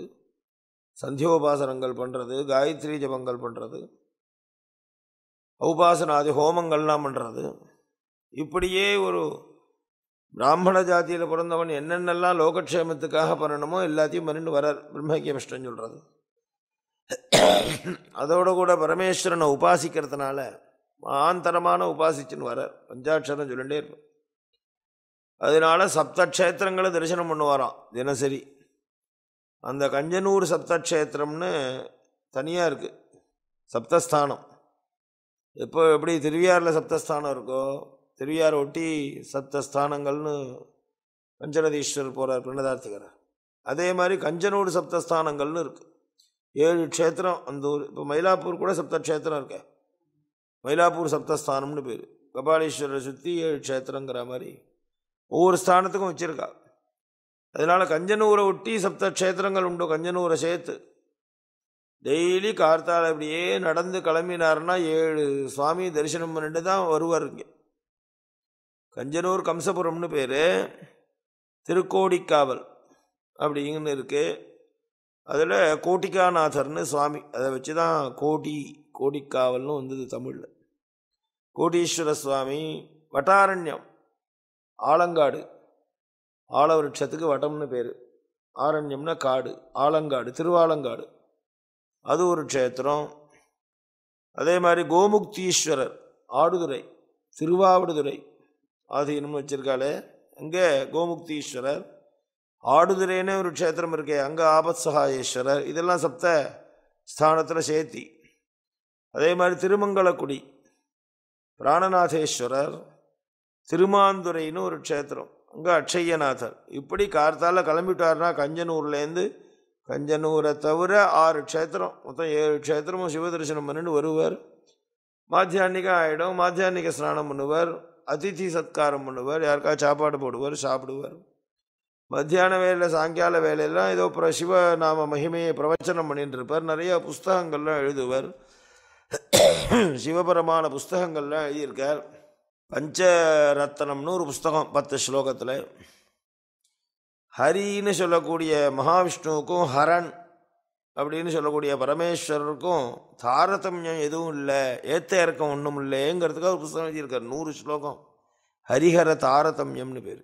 சந்தியோபாசனங்கள் பண்ணுறது காயத்ரி ஜபங்கள் பண்ணுறது உபாசனாதி ஹோமங்கள்லாம் பண்ணுறது இப்படியே ஒரு பிராமண ஜாத்தியில் பிறந்தவன் என்னென்னலாம் லோகக்ஷேமத்துக்காக பண்ணணுமோ எல்லாத்தையும் பண்ணிட்டு வரார் பிரம்மகியமிஷ்டன்னு சொல்கிறது அதோடு கூட பரமேஸ்வரனை உபாசிக்கிறதுனால மாந்தரமான உபாசிச்சுன்னு வர பஞ்சாட்சரம் சொல்லிகிட்டே இருக்கும் அதனால சப்தக்ஷேத்திரங்களை தரிசனம் பண்ணுவாராம் தினசரி அந்த கஞ்சனூர் சப்தக்ஷேத்திரம்னு தனியாக இருக்குது சப்தஸ்தானம் எப்போ எப்படி திருவியாரில் சப்தஸ்தானம் இருக்கோ திருவியார் ஒட்டி சப்தஸ்தானங்கள்னு பஞ்சநதீஸ்வரர் போகிறார் பிரணதார்த்திகரார் அதே மாதிரி கஞ்சனூர் சப்தஸ்தானங்கள்னு இருக்குது ஏழு க்ஷேத்திரம் அந்த ஊர் இப்போ மயிலாப்பூர் கூட சப்த க்ஷேத்திரம் இருக்க மயிலாப்பூர் சப்தஸ்தானம்னு பேர் கபாலீஸ்வரரை சுற்றி ஏழு க்ஷேத்திரங்கிற மாதிரி ஒவ்வொரு ஸ்தானத்துக்கும் வச்சுருக்கா அதனால் கஞ்சனூரை ஒட்டி சப்த க்ஷேத்திரங்கள் உண்டு கஞ்சனூரை சேர்த்து டெய்லி கார்த்தால் அப்படியே நடந்து கிளம்பினார்னா ஏழு சுவாமி தரிசனம் பண்ணிட்டு தான் வருவார் இங்கே கஞ்சனூர் கம்சபுரம்னு பேர் திருக்கோடிக்காவல் அப்படிங்கன்னு இருக்குது அதில் கோட்டிகாநாதர்னு சுவாமி அதை வச்சு தான் கோடி கோடிக்காவல்னு வந்தது தமிழில் கோடீஸ்வர சுவாமி வட்டாரண்யம் ஆலங்காடு ஆலவருட்சத்துக்கு வட்டம்னு பேர் ஆரண்யம்னா காடு ஆலங்காடு திருவாலங்காடு அது ஒரு க்ஷேத்திரம் அதே மாதிரி கோமுக்தீஸ்வரர் ஆடுதுறை திருவாவடுதுறை ஆதீனம்னு வச்சுருக்காளே அங்கே கோமுக்தீஸ்வரர் ஆடுதுறைன்னு ஒரு க்ஷேத்திரம் இருக்கே அங்கே ஆபத் சகாயேஸ்வரர் இதெல்லாம் சப்த ஸ்தானத்தில் சேர்த்தி அதே மாதிரி திருமங்கலக்குடி பிராணநாதேஸ்வரர் திருமாந்துரைன்னு ஒரு க்ஷேத்திரம் அங்கே அக்ஷய்யநாதர் இப்படி கார்த்தால கிளம்பிட்டார்னா கஞ்சனூர்லேருந்து கஞ்சனூரை தவிர ஆறு க்ஷேத்திரம் மொத்தம் ஏழு க்ஷேத்திரமும் சிவதரிசனம் பண்ணிட்டு வருவார் மாத்தியானிகம் ஆகிடும் மாத்தியானிக ஸ்நானம் பண்ணுவார் அதிதி சத்காரம் பண்ணுவார் யாருக்கா சாப்பாடு போடுவார் சாப்பிடுவார் மத்தியான வேலையில் சாயங்கால வேலையெல்லாம் ஏதோ அப்புறம் சிவ நாம மகிமையை பிரவச்சனம் பண்ணிட்டு இருப்பார் நிறைய புஸ்தகங்கள்லாம் எழுதுவார் சிவபரமான புஸ்தகங்கள்லாம் எழுதியிருக்கார் பஞ்சரத்தனம்னு ஒரு புஸ்தகம் பத்து ஸ்லோகத்தில் ஹரின்னு சொல்லக்கூடிய மகாவிஷ்ணுவுக்கும் ஹரன் அப்படின்னு சொல்லக்கூடிய பரமேஸ்வரருக்கும் தாரதமியம் எதுவும் இல்லை ஏத்த இறக்கம் ஒன்றும் இல்லைங்கிறதுக்காக ஒரு புஸ்தகம் எழுதியிருக்கார் நூறு ஸ்லோகம் ஹரிஹர தாரதமியம்னு பேர்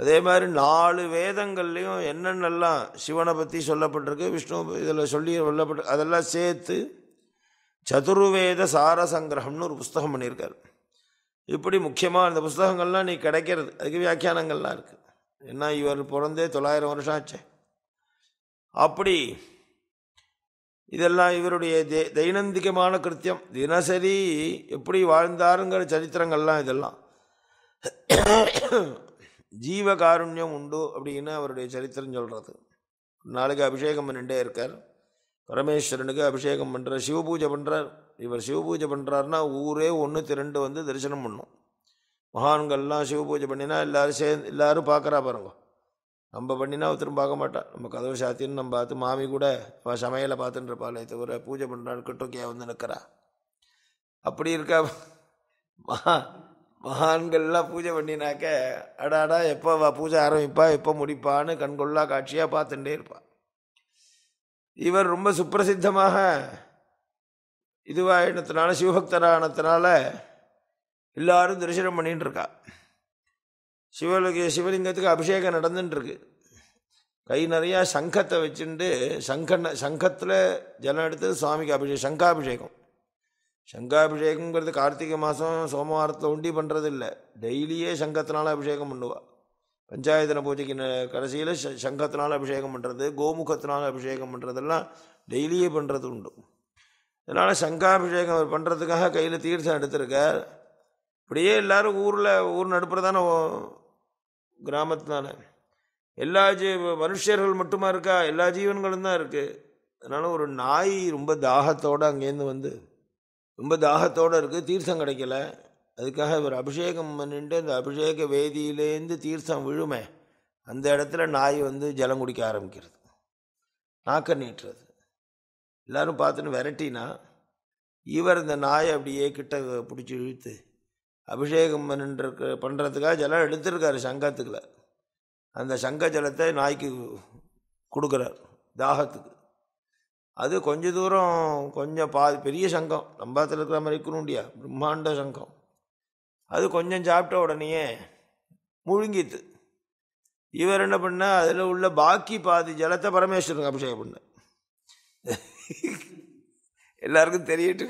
அதே மாதிரி நாலு வேதங்கள்லேயும் என்னென்னலாம் சிவனை பற்றி சொல்லப்பட்டிருக்கு விஷ்ணு இதில் சொல்லி சொல்லப்பட்டு அதெல்லாம் சேர்த்து சதுர்வேத சாரசங்கிரகம்னு ஒரு புஸ்தகம் பண்ணியிருக்கார் இப்படி முக்கியமாக அந்த புஸ்தகங்கள்லாம் நீ கிடைக்கிறது அதுக்கு வியாக்கியானங்கள்லாம் இருக்குது ஏன்னா இவர் பிறந்தே தொள்ளாயிரம் வருஷம் ஆச்சு அப்படி இதெல்லாம் இவருடைய தே தைனந்திகமான கிருத்தியம் தினசரி எப்படி வாழ்ந்தாருங்கிற சரித்திரங்கள்லாம் இதெல்லாம் ஜீவகாருண்யம் உண்டு அப்படின்னு அவருடைய சரித்திரம் சொல்கிறது நாளைக்கு அபிஷேகம் பண்ணிகிட்டே இருக்கார் பரமேஸ்வரனுக்கு அபிஷேகம் பண்ணுறார் சிவ பூஜை பண்ணுறார் இவர் சிவ பூஜை பண்ணுறாருனா ஊரே ஒன்று திரண்டு வந்து தரிசனம் பண்ணும் மகான்கள்லாம் சிவ பூஜை பண்ணினா எல்லோரும் சேர்ந்து எல்லோரும் பார்க்குறா பாருங்க நம்ம பண்ணினா ஒருத்தரும் பார்க்க மாட்டான் நம்ம கதவு சாத்தின்னு நம்ம பார்த்து மாமி கூட இப்போ சமையலை பார்த்துட்டு தவிர பூஜை பண்ணுறான்னு கிட்டோக்கியா வந்து நிற்கிறா அப்படி இருக்கா மா மகான்கள்லாம் பூஜை பண்ணினாக்க அடாடா எப்போ வா பூஜை ஆரம்பிப்பா எப்போ முடிப்பான்னு கண்கொள்ளா காட்சியாக பார்த்துட்டே இருப்பாள் இவர் ரொம்ப சுப்பிரசித்தமாக இதுவாக எண்ணத்தினால சிவபக்தரானத்தினால எல்லாரும் தரிசனம் பண்ணிகிட்டு இருக்கா சிவலுக்கு சிவலிங்கத்துக்கு அபிஷேகம் நடந்துட்டுருக்கு கை நிறையா சங்கத்தை வச்சுட்டு சங்கன்ன சங்கத்தில் ஜலம் எடுத்து சுவாமிக்கு அபிஷேகம் சங்காபிஷேகம் சங்காபிஷேகங்கிறது கார்த்திகை மாதம் சோமவாரத்தில் உண்டி பண்ணுறது இல்லை டெய்லியே சங்கத்தினால அபிஷேகம் பண்ணுவாள் பஞ்சாயத்தின பூஜைக்கு கடைசியில் சங்கத்தினால் அபிஷேகம் பண்ணுறது கோமுகத்தினால் அபிஷேகம் பண்ணுறதெல்லாம் டெய்லியே பண்ணுறது உண்டு அதனால் சங்காபிஷேகம் பண்ணுறதுக்காக கையில் தீர்த்தம் எடுத்திருக்கார் இப்படியே எல்லோரும் ஊரில் ஊர் நடுப்புறதான கிராமத்தினால எல்லா ஜீ மனுஷர்கள் மட்டுமா இருக்கா எல்லா ஜீவன்களும் தான் இருக்குது அதனால் ஒரு நாய் ரொம்ப தாகத்தோடு அங்கேருந்து வந்து ரொம்ப தாகத்தோடு இருக்குது தீர்த்தம் கிடைக்கல அதுக்காக இவர் அபிஷேகம் பண்ணிட்டு அந்த அபிஷேக வேதியிலேருந்து தீர்த்தம் விழுமே அந்த இடத்துல நாய் வந்து ஜலம் குடிக்க ஆரம்பிக்கிறது நாக்க நீட்டுறது எல்லோரும் பார்த்துன்னு விரட்டினா இவர் இந்த நாயை அப்படியே கிட்ட பிடிச்சி இழுத்து அபிஷேகம் பண்ணிட்டு பண்ணுறதுக்காக ஜலம் எடுத்திருக்காரு சங்கத்துக்குள்ள அந்த சங்க ஜலத்தை நாய்க்கு கொடுக்குறார் தாகத்துக்கு அது கொஞ்ச தூரம் கொஞ்சம் பா பெரிய சங்கம் நம்பாத்தில் இருக்கிற மாதிரி இருக்கணும்டியா பிரம்மாண்ட சங்கம் அது கொஞ்சம் சாப்பிட்ட உடனேயே முழுங்கிது இவர் என்ன பண்ணால் அதில் உள்ள பாக்கி பாதி ஜலத்தை பரமேஸ்வரன் அபிஷேகம் பண்ண எல்லாருக்கும் தெரியட்டு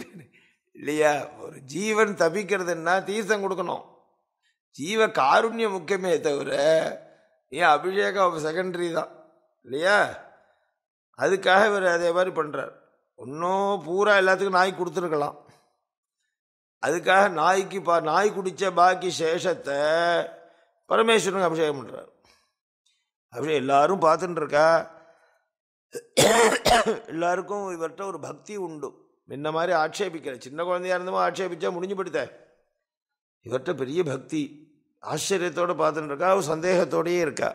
இல்லையா ஒரு ஜீவன் தப்பிக்கிறதுன்னா தீர்த்தம் கொடுக்கணும் ஜீவ காருண்யம் முக்கியமே தவிர ஏன் அபிஷேகம் செகண்டரி தான் இல்லையா அதுக்காக இவர் அதே மாதிரி பண்ணுறார் இன்னும் பூரா எல்லாத்துக்கும் நாய் கொடுத்துருக்கலாம் அதுக்காக நாய்க்கு பா நாய் குடித்த பாக்கி சேஷத்தை பரமேஸ்வரனுக்கு அபிஷேகம் பண்ணுறார் அப்படியே எல்லாரும் பார்த்துட்டு இருக்கா எல்லாருக்கும் இவர்கிட்ட ஒரு பக்தி உண்டு முன்ன மாதிரி ஆட்சேபிக்கிற சின்ன குழந்தையாக இருந்தமோ ஆட்சேபிச்சா முடிஞ்சு படுத்த இவர்கிட்ட பெரிய பக்தி ஆச்சரியத்தோடு பார்த்துட்டு இருக்கா சந்தேகத்தோடையே இருக்கா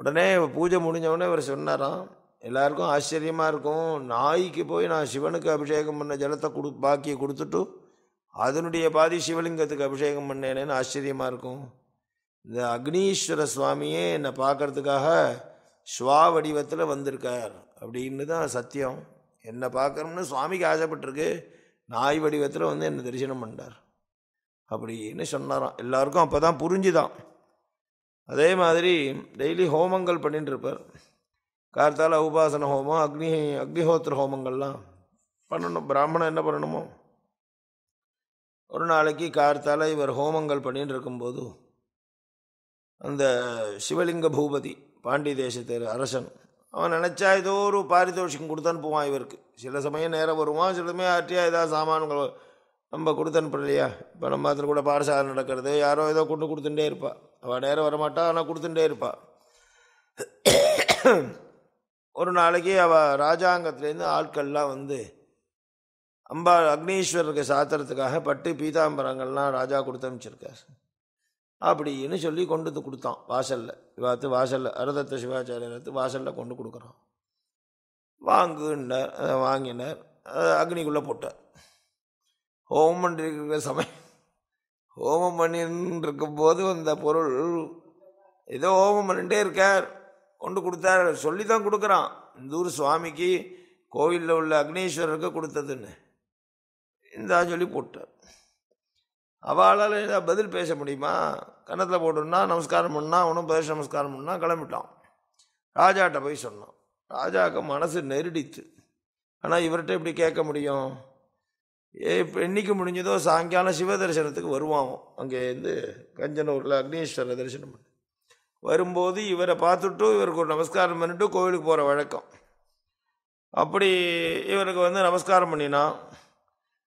உடனே பூஜை முடிஞ்சவுடனே இவர் சொன்னாராம் எல்லாருக்கும் ஆச்சரியமாக இருக்கும் நாய்க்கு போய் நான் சிவனுக்கு அபிஷேகம் பண்ண ஜலத்தை கொடு பாக்கியை கொடுத்துட்டு அதனுடைய பாதி சிவலிங்கத்துக்கு அபிஷேகம் பண்ணேனேன்னு ஆச்சரியமாக இருக்கும் இந்த அக்னீஸ்வர சுவாமியே என்னை பார்க்கறதுக்காக ஸ்வா வடிவத்தில் வந்திருக்கார் அப்படின்னு தான் சத்தியம் என்னை பார்க்கணும்னு சுவாமிக்கு ஆசைப்பட்டிருக்கு நாய் வடிவத்தில் வந்து என்னை தரிசனம் பண்ணார் அப்படின்னு சொன்னாராம் எல்லாருக்கும் அப்போ தான் புரிஞ்சுதான் அதே மாதிரி டெய்லி ஹோமங்கள் பண்ணிட்டு இருப்பார் கார்த்தால உபாசன ஹோமம் அக்னி அக்னிஹோத்திர ஹோமங்கள்லாம் பண்ணணும் பிராமணன் என்ன பண்ணணுமோ ஒரு நாளைக்கு கார்த்தால இவர் ஹோமங்கள் பண்ணிட்டு இருக்கும்போது அந்த சிவலிங்க பூபதி பாண்டி தேசத்தர் அரசன் அவன் நினச்சா ஏதோ ஒரு பாரிதோஷிகம் கொடுத்தான்னு போவான் இவருக்கு சில சமயம் நேரம் வருவான் சில சமயம் ஆற்றியா ஏதாவது சாமான்கள் நம்ம கொடுத்து அனுப்புறலையா இப்போ நம்ம அதில் கூட பாடசாலை நடக்கிறது யாரோ ஏதோ கொண்டு கொடுத்துட்டே இருப்பாள் அவள் நேரம் வரமாட்டா ஆனால் கொடுத்துட்டே இருப்பாள் ஒரு நாளைக்கு அவள் ராஜாங்கத்துலேருந்து ஆட்கள்லாம் வந்து அம்பா அக்னீஸ்வரருக்கு சாத்துறதுக்காக பட்டு பீதாம்பரங்கள்லாம் ராஜா கொடுத்து அனுப்பிச்சிருக்கார் அப்படின்னு சொல்லி கொண்டு வந்து கொடுத்தான் வாசலில் இவாத்து வாசலில் அரதத்த சிவாச்சாரியத்து வாசலில் கொண்டு கொடுக்குறான் வாங்குன்னார் வாங்கினார் அக்னிக்குள்ளே போட்டார் ஹோமம் பண்ணிருக்கிற சமயம் ஹோமம் பண்ணின்னு இருக்கும்போது அந்த பொருள் ஏதோ ஹோமம் பண்ணிகிட்டே இருக்கார் கொண்டு கொடுத்தார் சொல்லி தான் கொடுக்குறான் இந்த ஊர் சுவாமிக்கு கோவிலில் உள்ள அக்னீஸ்வரருக்கு கொடுத்ததுன்னு இந்தா சொல்லி போட்டார் அவளால் ஏதா பதில் பேச முடியுமா கன்னத்தில் போட்டுன்னா நமஸ்காரம் பண்ணால் அவனும் பதில் நமஸ்காரம் பண்ணால் கிளம்பிட்டான் ராஜாட்ட போய் சொன்னான் ராஜாவுக்கு மனசு நெருடித்து ஆனால் இவர்கிட்ட இப்படி கேட்க முடியும் இப்போ என்றைக்கு முடிஞ்சதோ சாயங்காலம் சிவ தரிசனத்துக்கு வருவான் அங்கேருந்து கஞ்சனூரில் அக்னீஸ்வர தரிசனம் பண்ணி வரும்போது இவரை பார்த்துட்டு இவருக்கு ஒரு நமஸ்காரம் பண்ணிவிட்டு கோவிலுக்கு போகிற வழக்கம் அப்படி இவருக்கு வந்து நமஸ்காரம் பண்ணினான்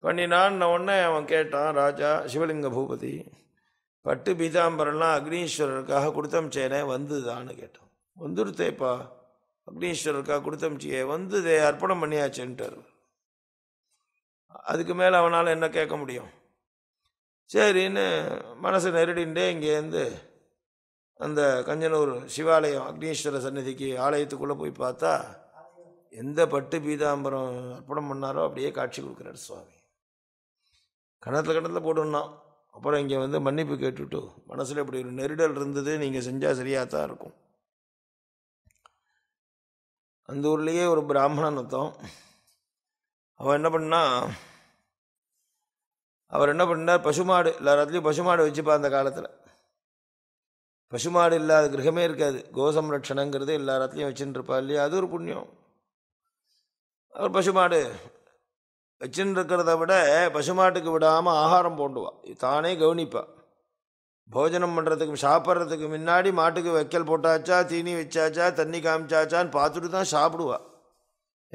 பண்ணினான் உடனே அவன் கேட்டான் ராஜா சிவலிங்க பூபதி பட்டு பீதாம்பரம்லாம் அக்னீஸ்வரருக்காக கொடுத்தமிச்சேனே வந்துதான்னு கேட்டான் வந்துருத்தேப்பா அக்னீஸ்வரருக்காக கொடுத்தமிச்சியே வந்துதே அர்ப்பணம் பண்ணியாச்சுன்ட்டு அதுக்கு மேலே அவனால் என்ன கேட்க முடியும் சரின்னு மனசு நெருடின்ண்டே இங்கேருந்து அந்த கஞ்சனூர் சிவாலயம் அக்னீஸ்வர சன்னதிக்கு ஆலயத்துக்குள்ளே போய் பார்த்தா எந்த பட்டு பீதாம்பரம் அர்ப்பணம் பண்ணாரோ அப்படியே காட்சி கொடுக்குறாரு சுவாமி கணத்தில் கணத்தில் போட்டுடணும் அப்புறம் இங்கே வந்து மன்னிப்பு கேட்டுட்டு மனசில் இப்படி ஒரு நெருடல் இருந்தது நீங்கள் செஞ்சால் சரியாக தான் இருக்கும் அந்த ஊர்லேயே ஒரு பிராமணன் மொத்தம் அவன் என்ன பண்ணா அவர் என்ன பண்ணார் பசுமாடு எல்லாத்துலேயும் பசுமாடு வச்சுப்பா அந்த காலத்தில் பசுமாடு இல்லாத கிரகமே இருக்காது ரட்சணங்கிறது எல்லா இடத்துலையும் இருப்பா இல்லையா அது ஒரு புண்ணியம் அவர் பசுமாடு வச்சுன்னு இருக்கிறத விட பசுமாட்டுக்கு விடாமல் ஆகாரம் போண்டுவா தானே கவனிப்பா போஜனம் பண்ணுறதுக்கு சாப்பிட்றதுக்கு முன்னாடி மாட்டுக்கு வைக்கல் போட்டாச்சா தீனி வச்சாச்சா தண்ணி காமிச்சாச்சான்னு பார்த்துட்டு தான் சாப்பிடுவாள்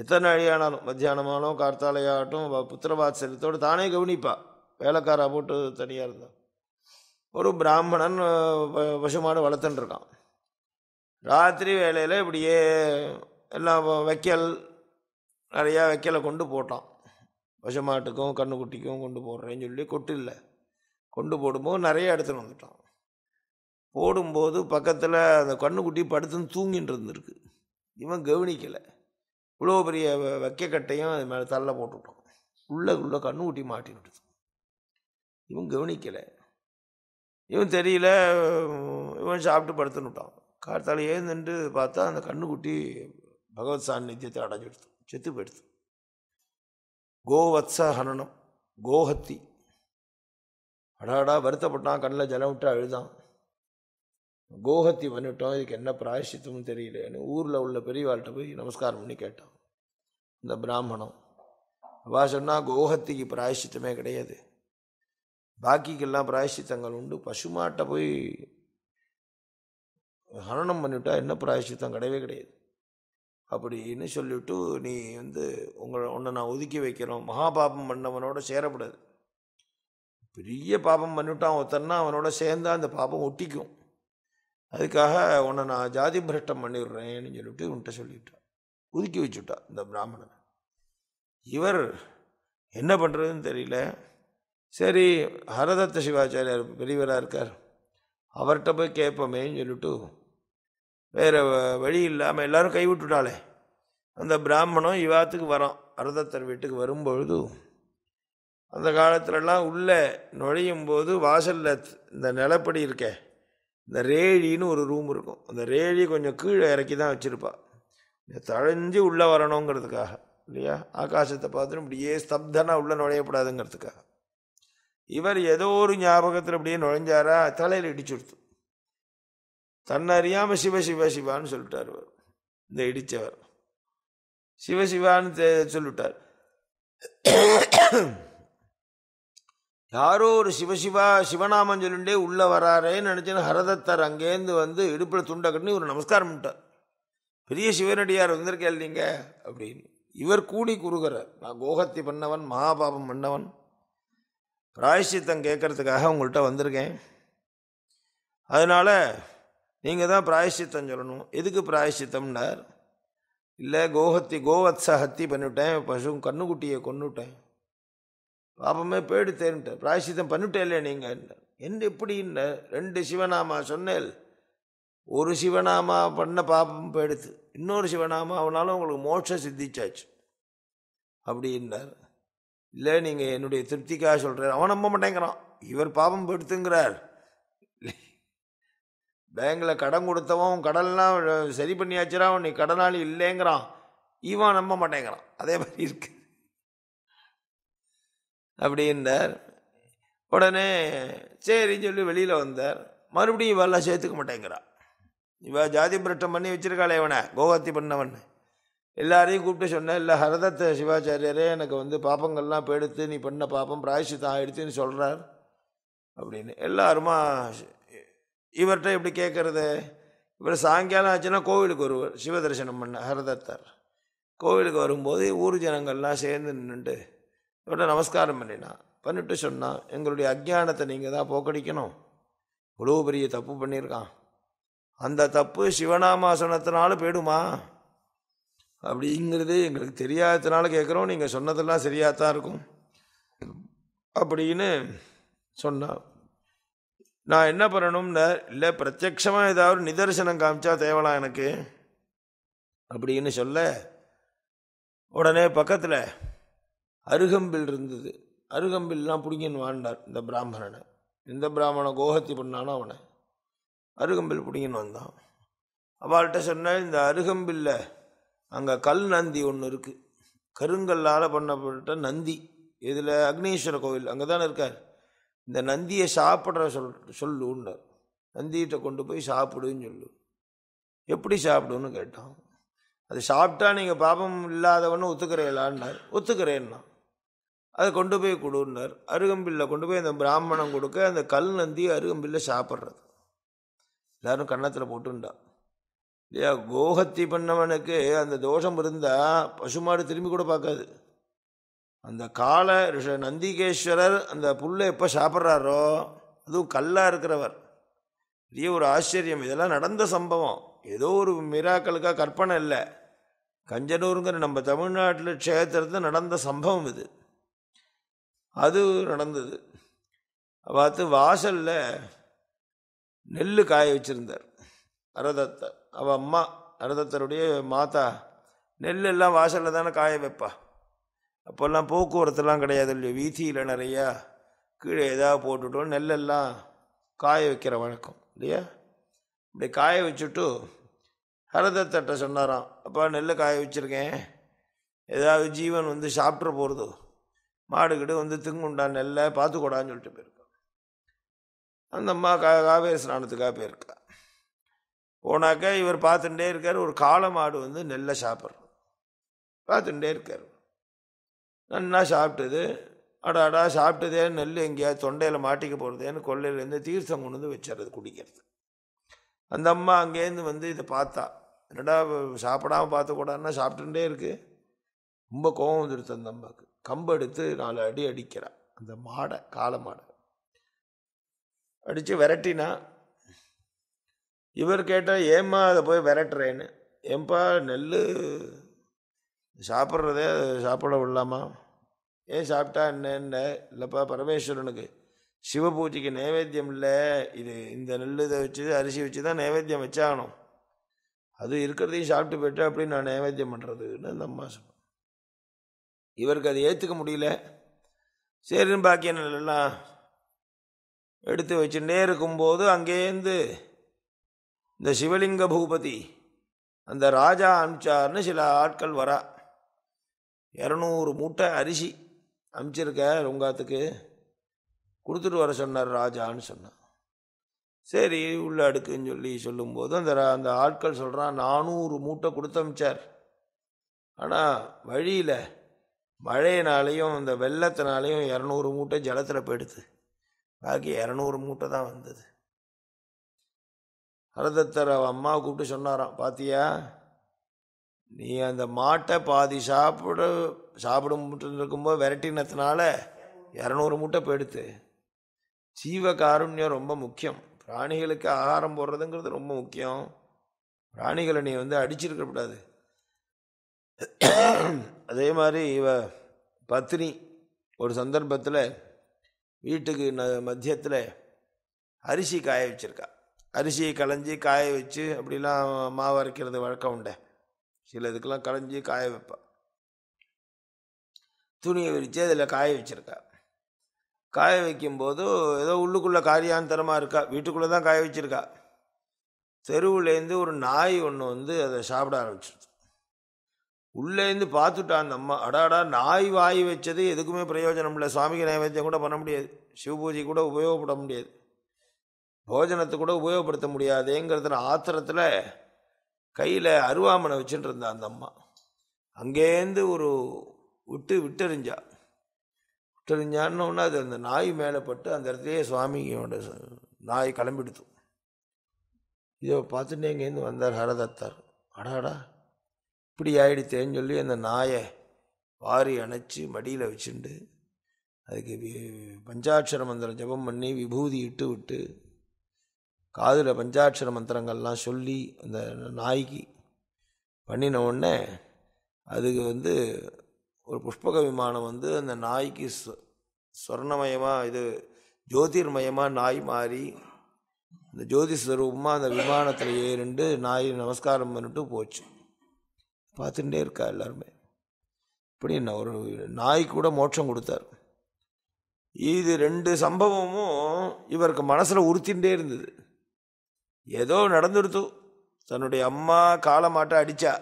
எத்தனை அழியானாலும் மத்தியானமானோ கார்த்தாலையாகட்டும் புத்திரவாத்சல்யத்தோடு தானே கவனிப்பா வேலைக்காரா போட்டு தனியாக இருந்தா ஒரு பிராமணன் பசுமாடு வளர்த்துட்டுருக்கான் ராத்திரி வேலையில் இப்படியே எல்லாம் வைக்கல் நிறையா வைக்கலை கொண்டு போட்டான் பசுமாட்டுக்கும் கண்ணுக்குட்டிக்கும் கொண்டு போடுறேன்னு சொல்லி கொட்டு இல்லை கொண்டு போடும்போது நிறைய எடுத்துன்னு வந்துட்டான் போடும்போது பக்கத்தில் அந்த கண்ணுக்குட்டி படுத்துன்னு தூங்கின்னு இருந்திருக்கு இவன் கவனிக்கலை இவ்வளோ பெரிய வைக்கக்கட்டையும் அது மேலே தள்ள போட்டுவிட்டோம் உள்ளே கண்ணு ஊட்டி மாட்டி விட்டுது இவன் கவனிக்கலை இவன் தெரியல இவன் சாப்பிட்டு விட்டான் காற்றால் ஏந்துட்டு பார்த்தா அந்த குட்டி பகவத் சாநித்தியத்தை விடுத்து செத்து போயிடுது கோவத்ச ஹனனம் கோஹத்தி அடாடா வருத்தப்பட்டான் கண்ணில் ஜலம் விட்டு அழுதான் கோஹத்தி பண்ணிட்டோம் இதுக்கு என்ன பிராயசித்தம்னு தெரியலன்னு ஊரில் உள்ள பெரியவாள்கிட்ட போய் நமஸ்காரம் பண்ணி கேட்டோம் இந்த பிராமணம் அவா சொன்னால் கோஹத்திக்கு பிராயசித்தமே கிடையாது பாக்கிக்கெல்லாம் பிராயசித்தங்கள் உண்டு பசுமாட்டை போய் ஹரணம் பண்ணிவிட்டா என்ன பிராயசித்தம் கிடையவே கிடையாது அப்படின்னு சொல்லிவிட்டு நீ வந்து உங்களை உன்னை நான் ஒதுக்கி வைக்கிறோம் மகாபாபம் பண்ணவனோட சேரப்படாது பெரிய பாபம் பண்ணிவிட்டான் ஒருத்தன்னா அவனோட சேர்ந்தால் அந்த பாபம் ஒட்டிக்கும் அதுக்காக உன்னை நான் ஜாதி பிரஷ்டம் பண்ணிடுறேன்னு சொல்லிட்டு உன்கிட்ட சொல்லிவிட்டான் ஒதுக்கி வச்சுட்டா இந்த பிராமணன் இவர் என்ன பண்ணுறதுன்னு தெரியல சரி ஹரதத்த சிவாச்சாரியார் பெரியவராக இருக்கார் அவர்கிட்ட போய் கேட்போமேன்னு சொல்லிட்டு வேறு வழி இல்லாமல் எல்லோரும் கைவிட்டுட்டாளே அந்த பிராமணம் இவாத்துக்கு வரோம் ஹரதத்தர் வீட்டுக்கு வரும்பொழுது அந்த காலத்துலலாம் உள்ளே நுழையும் போது வாசலில் இந்த நிலப்படி இருக்கே இந்த ரேழின்னு ஒரு ரூம் இருக்கும் அந்த ரேழி கொஞ்சம் கீழே இறக்கி தான் வச்சுருப்பா தழைஞ்சு உள்ளே வரணுங்கிறதுக்காக இல்லையா ஆகாசத்தை பார்த்துட்டு இப்படியே ஸ்தப்தனாக உள்ளே நுழையப்படாதுங்கிறதுக்காக இவர் ஏதோ ஒரு ஞாபகத்தில் அப்படியே நுழைஞ்சாரா தலையில் இடிச்சு கொடுத்து தன்னறியாமல் சிவ சிவ சிவான்னு சொல்லிட்டார் இவர் இந்த இடித்தவர் சிவசிவான்னு சொல்லிவிட்டார் யாரோ ஒரு சிவசிவா சிவநாமம் சொல்லிண்டே உள்ளே வராரேன்னு நினச்சேன்னு ஹரதத்தர் அங்கேருந்து வந்து இடுப்பில் துண்டை கட்டினு ஒரு நமஸ்காரம் பண்ணிட்டார் பெரிய சிவனடியார் வந்திருக்கேன் நீங்க அப்படின்னு இவர் கூடி குறுகிற நான் கோகத்தி பண்ணவன் மகாபாபம் பண்ணவன் பிராயசித்தம் கேட்கறதுக்காக உங்கள்கிட்ட வந்திருக்கேன் அதனால் நீங்கள் தான் பிராயசித்தம் சொல்லணும் எதுக்கு பிராயசித்தம்னார் இல்லை கோஹத்தி கோவத்ச ஹத்தி பண்ணிவிட்டேன் பசு கண்ணுக்குட்டியை கொண்டுவிட்டேன் பாபமே போயிடுத்தேன்ட்டு பிராயசித்தம் பண்ணிட்டேல்ல நீங்கள் என்ன இல்லை ரெண்டு சிவநாமா சொன்னேல் ஒரு சிவநாமா பண்ண பாபம் போயிடுத்து இன்னொரு சிவநாமா அவனாலும் உங்களுக்கு மோட்சம் சித்திச்சாச்சு அப்படின்னார் இல்லை நீங்கள் என்னுடைய திருப்திக்காக சொல்கிறார் அவன் நம்ப மாட்டேங்கிறான் இவர் பாபம் போயிடுத்துங்கிறார் பேங்கில் கடன் கொடுத்தவன் கடன்லாம் சரி பண்ணியாச்சுரா அவன் நீ கடனாளி இல்லைங்கிறான் இவன் நம்ப மாட்டேங்கிறான் அதே மாதிரி இருக்குது அப்படின்னார் உடனே சரின்னு சொல்லி வெளியில் வந்தார் மறுபடியும் இவெல்லாம் சேர்த்துக்க மாட்டேங்கிறா இவ ஜாதி பிரட்டம் பண்ணி வச்சிருக்காளே இவனை கோகத்தி பண்ணவன் எல்லாரையும் கூப்பிட்டு சொன்னேன் இல்லை ஹரதத்த சிவாச்சாரியரே எனக்கு வந்து பாப்பங்கள்லாம் பெடுத்து நீ பண்ண பாப்பம் பிராயசித்தம் ஆயிடுத்துன்னு சொல்கிறார் அப்படின்னு எல்லாருமா இவர்கிட்ட இப்படி கேட்குறது இவர் சாயங்காலம் ஆச்சுன்னா கோவிலுக்கு வருவார் சிவ தரிசனம் பண்ண ஹரதத்தார் கோவிலுக்கு வரும்போது ஊர் ஜனங்கள்லாம் சேர்ந்து நின்றுட்டு இவர்கிட்ட நமஸ்காரம் பண்ணினான் பண்ணிட்டு சொன்னான் எங்களுடைய அஜ்ஞானத்தை நீங்கள் தான் போக்கடிக்கணும் இவ்வளோ பெரிய தப்பு பண்ணியிருக்கான் அந்த தப்பு சிவனாமாசனத்தினால போயிடுமா அப்படிங்கிறது எங்களுக்கு தெரியாததுனால கேட்குறோம் நீங்கள் சொன்னதெல்லாம் சரியாக தான் இருக்கும் அப்படின்னு சொன்னான் நான் என்ன பண்ணணும்னா இல்லை பிரத்யக்ஷமாக ஏதாவது நிதர்சனம் காமிச்சா தேவலாம் எனக்கு அப்படின்னு சொல்ல உடனே பக்கத்தில் அருகம்பில் இருந்தது அருகம்பில்லாம் பிடிங்கன்னு வாழ்ந்தார் இந்த பிராமணனை இந்த பிராமணனை கோஹத்தி பண்ணானோ அவனை அருகம்பில் பிடிங்கன்னு வந்தான் அவள்கிட்ட சொன்னால் இந்த அருகம்பில்ல அங்கே கல் நந்தி ஒன்று இருக்குது கருங்கல்லால் பண்ணப்பட்ட நந்தி இதில் அக்னீஸ்வர கோவில் அங்கே தானே இருக்கார் இந்த நந்தியை சாப்பிட்ற சொல் சொல்லுன்னார் நந்திகிட்ட கொண்டு போய் சாப்பிடுன்னு சொல்லு எப்படி சாப்பிடுன்னு கேட்டான் அது சாப்பிட்டா நீங்கள் பாபம் இல்லாதவன்னு ஒத்துக்கிறேன்லான்னார் ஒத்துக்கிறேன்னா அதை கொண்டு போய் கொடுன்னார் அருகம்பில்ல கொண்டு போய் அந்த பிராமணம் கொடுக்க அந்த கல் நந்தி அருகம்பில்ல சாப்பிட்றது எல்லாரும் கன்னத்தில் போட்டுண்டா இல்லையா கோஹத்தி பண்ணவனுக்கு அந்த தோஷம் இருந்தால் பசுமாடு திரும்பி கூட பார்க்காது அந்த கால ரிஷ நந்திகேஸ்வரர் அந்த புல்லை எப்போ சாப்பிட்றாரோ அதுவும் கல்லாக இருக்கிறவர் இதே ஒரு ஆச்சரியம் இதெல்லாம் நடந்த சம்பவம் ஏதோ ஒரு மிராக்களுக்காக கற்பனை இல்லை கஞ்சனூருங்கிற நம்ம தமிழ்நாட்டில் க்ஷேத்திரத்தில் நடந்த சம்பவம் இது அது நடந்தது பார்த்து வாசலில் நெல் காய வச்சுருந்தார் அரதத்தை அவள் அம்மா அரதத்தருடைய மாதா நெல் எல்லாம் வாசலில் தானே காய வைப்பா அப்போல்லாம் போக்குவரத்துலாம் கிடையாது இல்லையோ வீதியில் நிறையா கீழே ஏதாவது போட்டுட்டோம் நெல்லெல்லாம் காய வைக்கிற வழக்கம் இல்லையா இப்படி காய வச்சுட்டு ஹரதத்தட்ட சொன்னாராம் அப்பா நெல் காய வச்சுருக்கேன் ஏதாவது ஜீவன் வந்து சாப்பிட்ற போகிறதோ மாடுகிட்டு வந்து திங்குண்டா நெல்லை பார்த்துக்கூடான்னு சொல்லிட்டு போயிருக்கான் அந்த அம்மா கா காவேரி ஸ்நானத்துக்காக போயிருக்கா போனாக்கா இவர் பார்த்துட்டே இருக்கார் ஒரு காளை மாடு வந்து நெல்லை சாப்பிட்றோம் பார்த்துட்டே இருக்கார் நன்னா சாப்பிட்டது அடா அடா சாப்பிட்டதே நெல் எங்கேயாவது தொண்டையில் மாட்டிக்க போகிறதேன்னு கொள்ளையிலேருந்து தீர்த்தம் கொண்டு வந்து வச்சுறது குடிக்கிறது அந்த அம்மா அங்கேருந்து வந்து இதை பார்த்தா என்னடா சாப்பிடாமல் பார்த்துக்கூடாதுன்னா சாப்பிட்டுட்டே இருக்குது ரொம்ப கோபம் வந்துடுச்சு அந்த அம்மாவுக்கு கம்பு எடுத்து நாலு அடி அடிக்கிறான் அந்த மாடை கால மாடை அடித்து விரட்டினா இவர் கேட்டால் ஏம்மா அதை போய் விரட்டுறேன்னு ஏன்பா நெல் சாப்பிட்றதே சாப்பிட விடலாமா ஏன் சாப்பிட்டா என்னென்ன இல்லைப்பா பரமேஸ்வரனுக்கு சிவ பூஜைக்கு நைவேத்தியம் இல்லை இது இந்த நெல் இதை வச்சு அரிசி வச்சு தான் நைவேத்தியம் வச்சாகணும் அது இருக்கிறதையும் சாப்பிட்டு போயிட்டு அப்படின்னு நான் நைவேத்தியம் பண்ணுறதுன்னு அந்த அம்மா இவருக்கு அதை ஏற்றுக்க முடியல சரின்னு பாக்கிய நெல்லாம் எடுத்து வச்சுட்டே இருக்கும்போது அங்கேருந்து இந்த சிவலிங்க பூபதி அந்த ராஜா அனுப்பிச்சார்னு சில ஆட்கள் வரா இரநூறு மூட்டை அரிசி அமிச்சிருக்க உங்காத்துக்கு கொடுத்துட்டு வர சொன்னார் ராஜான்னு சொன்னார் சரி உள்ள அடுக்குன்னு சொல்லி சொல்லும்போது அந்த அந்த ஆட்கள் சொல்கிறான் நானூறு மூட்டை கொடுத்து அமிச்சார் ஆனால் வழியில் மழையினாலையும் இந்த வெள்ளத்தினாலையும் இரநூறு மூட்டை ஜலத்தில் போயிடுது பாக்கி இரநூறு மூட்டை தான் வந்தது ஹரதத்தர் அம்மா கூப்பிட்டு சொன்னாராம் பாத்தியா நீ அந்த மாட்டை பாதி சாப்பிட சாப்பிட இருக்கும்போது விரட்டினத்துனால இரநூறு மூட்டை போயிடுத்து ஜீவ காருண்யம் ரொம்ப முக்கியம் பிராணிகளுக்கு ஆகாரம் போடுறதுங்கிறது ரொம்ப முக்கியம் பிராணிகளை நீ வந்து கூடாது அதே மாதிரி இவ பத்னி ஒரு சந்தர்ப்பத்தில் வீட்டுக்கு ந மத்தியத்தில் அரிசி காய வச்சுருக்கா அரிசியை களைஞ்சி காய வச்சு அப்படிலாம் மாவு அரைக்கிறது வழக்கம் உண்டு சில இதுக்கெல்லாம் களைஞ்சி காய வைப்பாள் துணியை விரித்து அதில் காய வச்சுருக்கா காய வைக்கும்போது ஏதோ உள்ளுக்குள்ளே காரியாந்தரமாக இருக்கா வீட்டுக்குள்ளே தான் காய வச்சுருக்கா தெருவுலேருந்து ஒரு நாய் ஒன்று வந்து அதை சாப்பிட ஆரம்பிச்சிடும் உள்ளேருந்து பார்த்துட்டான் அந்த அம்மா அடாடா நாய் வாய் வச்சது எதுக்குமே பிரயோஜனம் இல்லை சுவாமிக்கு நைவேத்தியம் கூட பண்ண முடியாது சிவ பூஜை கூட உபயோகப்பட முடியாது போஜனத்தை கூட உபயோகப்படுத்த முடியாதுங்கிறதுல ஆத்திரத்தில் கையில் அருவாமனை வச்சுட்டு இருந்தா அந்த அம்மா அங்கேருந்து ஒரு விட்டு விட்டறிஞ்சா விட்டெறிஞ்சான்னு அது அந்த நாய் மேலே பட்டு அந்த இடத்துலையே சுவாமியோட நாய் கிளம்பிடுத்து இதை பார்த்துட்டு எங்கேருந்து வந்தார் ஹரதத்தார் அடாடா இப்படி ஆயிடுத்தேன்னு சொல்லி அந்த நாயை வாரி அணைச்சி மடியில் வச்சுண்டு அதுக்கு பஞ்சாட்சர மந்திரம் ஜபம் பண்ணி விபூதி இட்டு விட்டு காதில் பஞ்சாட்சர மந்திரங்கள்லாம் சொல்லி அந்த நாய்க்கு பண்ணின உடனே அதுக்கு வந்து ஒரு புஷ்பக விமானம் வந்து அந்த நாய்க்கு சொர்ணமயமாக இது ஜோதிர்மயமாக நாய் மாறி அந்த ஜோதி ஸ்வரூபமாக அந்த விமானத்தில் ஏறிண்டு நாய் நமஸ்காரம் பண்ணிட்டு போச்சு பார்த்துட்டே இருக்கா எல்லாருமே இப்படி என்ன ஒரு நாய் கூட மோட்சம் கொடுத்தார் இது ரெண்டு சம்பவமும் இவருக்கு மனசில் உறுத்தின்றே இருந்தது ஏதோ நடந்துருத்து தன்னுடைய அம்மா காலை மாட்டை அடித்தா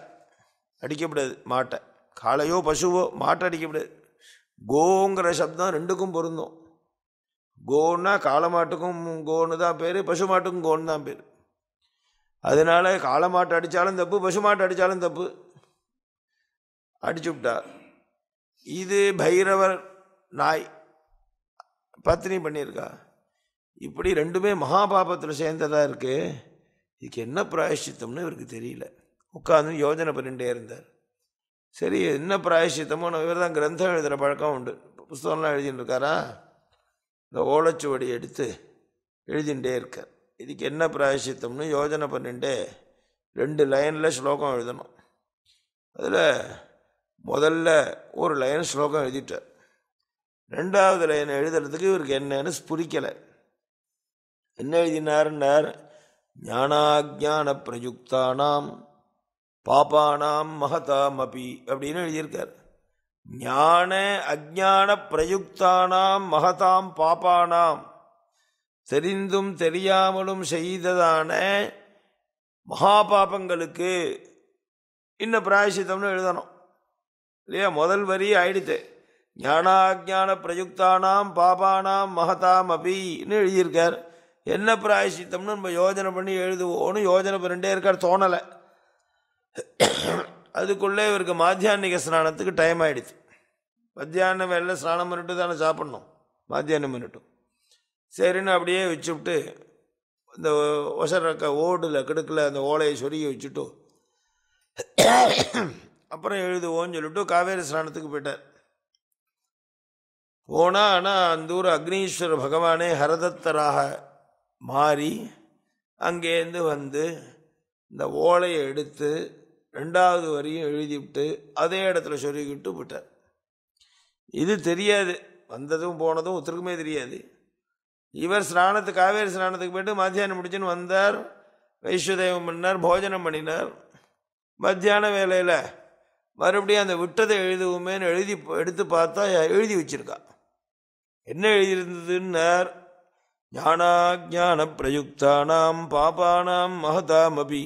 அடிக்கப்படாது மாட்டை காலையோ பசுவோ மாட்டை அடிக்கப்படாது கோங்கிற சப்தம் ரெண்டுக்கும் பொருந்தும் கோன்னா மாட்டுக்கும் கோன்னு தான் பேர் பசு மாட்டுக்கும் கோன்னு தான் பேர் அதனால் மாட்டை அடித்தாலும் தப்பு பசு மாட்டை அடித்தாலும் தப்பு அடிச்சு விட்டார் இது பைரவர் நாய் பத்தினி பண்ணியிருக்கா இப்படி ரெண்டுமே மகாபாபத்தில் சேர்ந்ததாக இருக்குது இதுக்கு என்ன பிராயசித்தம்னு இவருக்கு தெரியல உட்காந்து யோஜனை பண்ணிகிட்டே இருந்தார் சரி என்ன பிராயசித்தமோ நம்ம இவர் தான் கிரந்தம் எழுதுகிற பழக்கம் உண்டு புஸ்தகம்லாம் எழுதிட்டு இருக்காரா இந்த ஓலைச்சுவடி எடுத்து எழுதிகிட்டே இருக்கார் இதுக்கு என்ன பிராயசித்தம்னு யோஜனை பண்ணிட்டு ரெண்டு லைனில் ஸ்லோகம் எழுதணும் அதில் முதல்ல ஒரு லைன் ஸ்லோகம் எழுதிட்டார் ரெண்டாவது லைனை எழுதுறதுக்கு இவருக்கு என்னன்னு புரிக்கலை என்ன எழுதினார்னார் ஞானாஜான பிரயுக்தானாம் பாபானாம் மகதாம் அபி அப்படின்னு எழுதியிருக்கார் ஞான அஜான பிரயுக்தானாம் மகதாம் பாபானாம் தெரிந்தும் தெரியாமலும் செய்ததான மகாபாபங்களுக்கு இன்ன பிராயசித்தம்னு எழுதணும் இல்லையா முதல் வரி ஆயிடுத்து ஞானாஜான பிரயுக்தானாம் பாபானாம் மகதாம் அபின்னு எழுதியிருக்கார் என்ன பிராயசித்தம்னு நம்ம யோஜனை பண்ணி எழுதுவோன்னு யோஜனை ரெண்டே இருக்கார் தோணலை அதுக்குள்ளே இவருக்கு மாத்தியானிக ஸ்நானத்துக்கு டைம் ஆகிடுச்சு மத்தியானம் வெள்ளை ஸ்நானம் பண்ணிட்டு தானே சாப்பிட்ணும் மத்தியானம் பண்ணிட்டும் சரின்னு அப்படியே வச்சுவிட்டு இந்த ஒசரக்க ஓடில் கிடுக்கில் அந்த ஓலையை சொருகி வச்சுட்டு அப்புறம் எழுதுவோன்னு சொல்லிவிட்டு காவேரி ஸ்நானத்துக்கு போயிட்டார் போனால் ஆனால் அந்த ஊர் அக்னீஸ்வர பகவானே ஹரதத்தராக மாறி அங்கேருந்து வந்து இந்த ஓலையை எடுத்து ரெண்டாவது வரையும் எழுதிவிட்டு அதே இடத்துல சொருகிட்டு விட்டார் இது தெரியாது வந்ததும் போனதும் ஒருத்தருக்குமே தெரியாது இவர் ஸ்நானத்துக்கு காவேரி ஸ்நானத்துக்கு போய்ட்டு மத்தியானம் முடிச்சுன்னு வந்தார் வைஷ்வதேவம் பண்ணார் போஜனம் பண்ணினார் மத்தியான வேலையில் மறுபடியும் அந்த விட்டதை எழுதுவோமேன்னு எழுதி எடுத்து பார்த்தா எழுதி வச்சிருக்கா என்ன எழுதியிருந்ததுன்னார் ஞானாஜான பிரயுக்தானாம் பாபானாம் மகதாமபி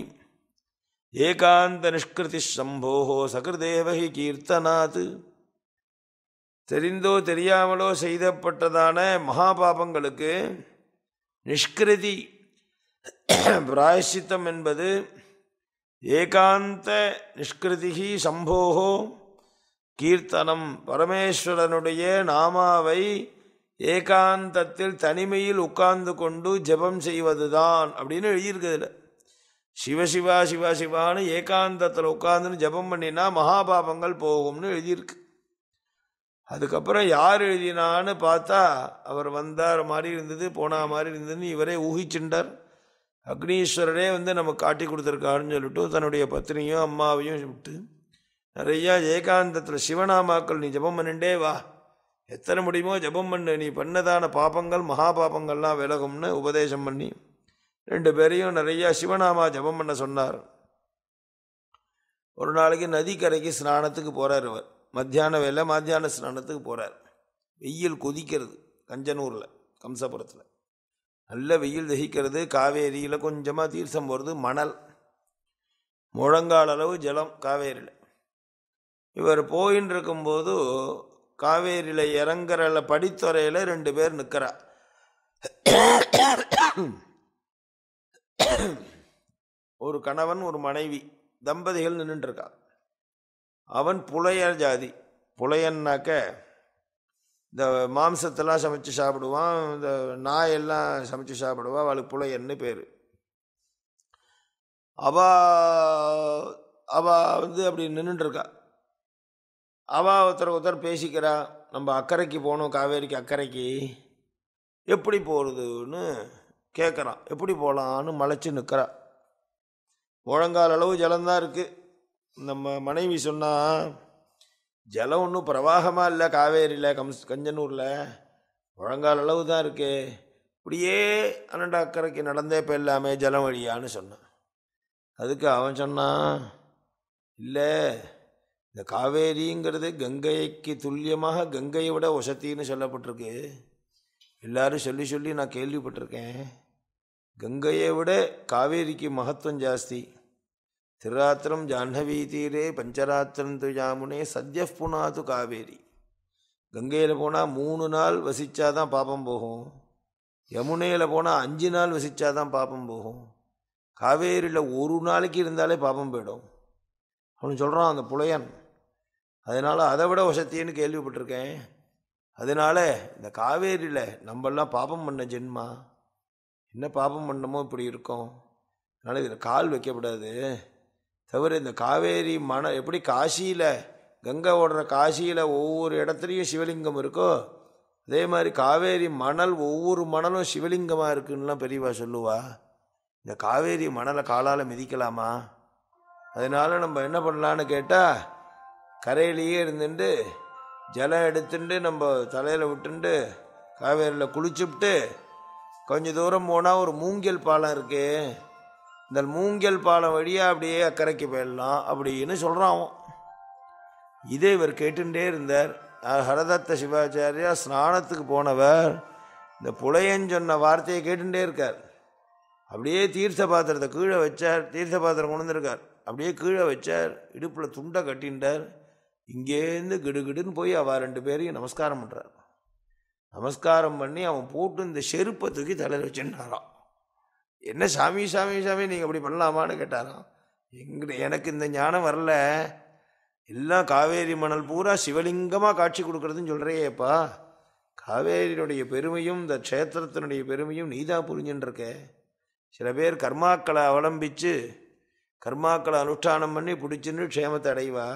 ஏகாந்த நிஷ்கிருதி சம்போகோ சகிருதேவகி கீர்த்தனாத் தெரிந்தோ தெரியாமலோ செய்தப்பட்டதான மகாபாபங்களுக்கு நிஷ்கிருதி பிராயசித்தம் என்பது ஏகாந்த நிஷ்கிருதி சம்போகோ கீர்த்தனம் பரமேஸ்வரனுடைய நாமாவை ஏகாந்தத்தில் தனிமையில் உட்கார்ந்து கொண்டு ஜபம் செய்வதுதான் அப்படின்னு எழுதியிருக்குதுல சிவசிவா சிவா சிவான்னு ஏகாந்தத்தில் உட்கார்ந்துன்னு ஜபம் பண்ணினா மகாபாபங்கள் போகும்னு எழுதியிருக்கு அதுக்கப்புறம் யார் எழுதினான்னு பார்த்தா அவர் வந்தார் மாதிரி இருந்தது போனால் மாதிரி இருந்ததுன்னு இவரே ஊகிச்சுண்டார் அக்னீஸ்வரரே வந்து நம்ம காட்டி கொடுத்துருக்காருன்னு சொல்லிட்டு தன்னுடைய பத்னியும் அம்மாவையும் விட்டு நிறையா ஏகாந்தத்தில் சிவநாமாக்கள் நீ ஜபம் பண்ணிண்டே வா எத்தனை முடியுமோ ஜபம் பண்ணு நீ பண்ணதான பாபங்கள் மகா பாப்பங்கள்லாம் விலகும்னு உபதேசம் பண்ணி ரெண்டு பேரையும் நிறையா சிவநாமா ஜபம் பண்ண சொன்னார் ஒரு நாளைக்கு நதிக்கரைக்கு ஸ்நானத்துக்கு போகிறார் இவர் மத்தியான வேலை மத்தியான ஸ்நானத்துக்கு போகிறார் வெயில் கொதிக்கிறது கஞ்சனூரில் கம்சபுரத்தில் நல்ல வெயில் தகிக்கிறது காவேரியில் கொஞ்சமாக தீர்த்தம் போகிறது மணல் முழங்கால் அளவு ஜலம் காவேரியில் இவர் போயின்னு இருக்கும்போது காவேரியில் இறங்குறல படித்துறையில் ரெண்டு பேர் நிற்கிறா ஒரு கணவன் ஒரு மனைவி தம்பதிகள் நின்றுட்டுருக்கா அவன் புலையர் ஜாதி புலையன்னாக்க இந்த மாம்சத்தெல்லாம் சமைச்சு சாப்பிடுவான் இந்த நாயெல்லாம் சமைச்சு சாப்பிடுவா அவளுக்கு புலையன்னு பேர் அவ அவ வந்து அப்படி நின்றுட்டுருக்கா அவ ஒருத்தர் ஒருத்தர் பேசிக்கிறா நம்ம அக்கறைக்கு போகணும் காவேரிக்கு அக்கறைக்கு எப்படி போகிறதுன்னு கேட்குறான் எப்படி போகலான்னு மலைச்சு நிற்கிறா முழங்கால் அளவு ஜலந்தான் இருக்குது நம்ம மனைவி சொன்னால் ஜலம் ஒன்றும் பிரவாகமாக இல்லை காவேரியில் கம்ஸ் கஞ்சனூரில் முழங்கால் அளவு தான் இருக்கு இப்படியே அண்ணண்ட அக்கறைக்கு நடந்தே இப்போ எல்லாமே ஜலம் வழியான்னு சொன்னான் அதுக்கு அவன் சொன்னான் இல்லை இந்த காவேரிங்கிறது கங்கைக்கு துல்லியமாக கங்கையை விட வசத்தின்னு சொல்லப்பட்டிருக்கு எல்லாரும் சொல்லி சொல்லி நான் கேள்விப்பட்டிருக்கேன் கங்கையை விட காவேரிக்கு மகத்துவம் ஜாஸ்தி திருராத்திரம் ஜாஹ்னவி தீரே பஞ்சராத்திரம் துயாமுனே சத்ய புனாது காவேரி கங்கையில் போனால் மூணு நாள் வசித்தாதான் பாப்பம் போகும் யமுனையில் போனால் அஞ்சு நாள் வசித்தாதான் பாப்பம் போகும் காவேரியில் ஒரு நாளைக்கு இருந்தாலே பாப்பம் போயிடும் அப்படின்னு சொல்கிறான் அந்த புலையன் அதனால் அதை விட வசத்தின்னு கேள்விப்பட்டிருக்கேன் அதனால் இந்த காவேரியில் நம்மெல்லாம் பாபம் பண்ண ஜென்மா என்ன பாபம் பண்ணமோ இப்படி இருக்கும் அதனால் இதில் கால் வைக்கப்படாது தவிர இந்த காவேரி மன எப்படி காசியில் கங்கை ஓடுற காசியில் ஒவ்வொரு இடத்துலையும் சிவலிங்கம் இருக்கோ அதே மாதிரி காவேரி மணல் ஒவ்வொரு மணலும் சிவலிங்கமாக இருக்குன்னுலாம் பெரியவா சொல்லுவா இந்த காவேரி மணலை காலால் மிதிக்கலாமா அதனால் நம்ம என்ன பண்ணலான்னு கேட்டால் கரையிலேயே இருந்துட்டு ஜலம் எடுத்துட்டு நம்ம தலையில் விட்டுண்டு காவேரியில் குளிச்சுப்ட்டு கொஞ்சம் தூரம் போனால் ஒரு மூங்கில் பாலம் இருக்குது இந்த மூங்கல் பாலம் வழியாக அப்படியே அக்கறைக்கு போயிடலாம் அப்படின்னு சொல்கிறான் இதே இவர் கேட்டுட்டே இருந்தார் ஹரதத்த சிவாச்சாரியா ஸ்நானத்துக்கு போனவர் இந்த புலையன் சொன்ன வார்த்தையை கேட்டுட்டே இருக்கார் அப்படியே தீர்த்த பாத்திரத்தை கீழே வச்சார் தீர்த்த பாத்திரம் கொண்டு அப்படியே கீழே வச்சார் இடுப்பில் துண்டை கட்டின்றார் இங்கேருந்து கிடுகிடுன்னு போய் அவள் ரெண்டு பேரையும் நமஸ்காரம் பண்ணுறார் நமஸ்காரம் பண்ணி அவன் போட்டு இந்த செருப்பை தூக்கி தலையில் வச்சுட்டாரான் என்ன சாமி சாமி சாமி நீங்கள் அப்படி பண்ணலாமான்னு கேட்டாராம் எங்க எனக்கு இந்த ஞானம் வரல எல்லாம் காவேரி மணல் பூரா சிவலிங்கமாக காட்சி கொடுக்குறதுன்னு சொல்கிறேயேப்பா காவேரியினுடைய பெருமையும் இந்த க்ஷேத்திரத்தினுடைய பெருமையும் நீதா இருக்க சில பேர் கர்மாக்களை அவலம்பித்து கர்மாக்களை அனுஷ்டானம் பண்ணி பிடிச்சின்னு க்ஷேமத்தை அடைவா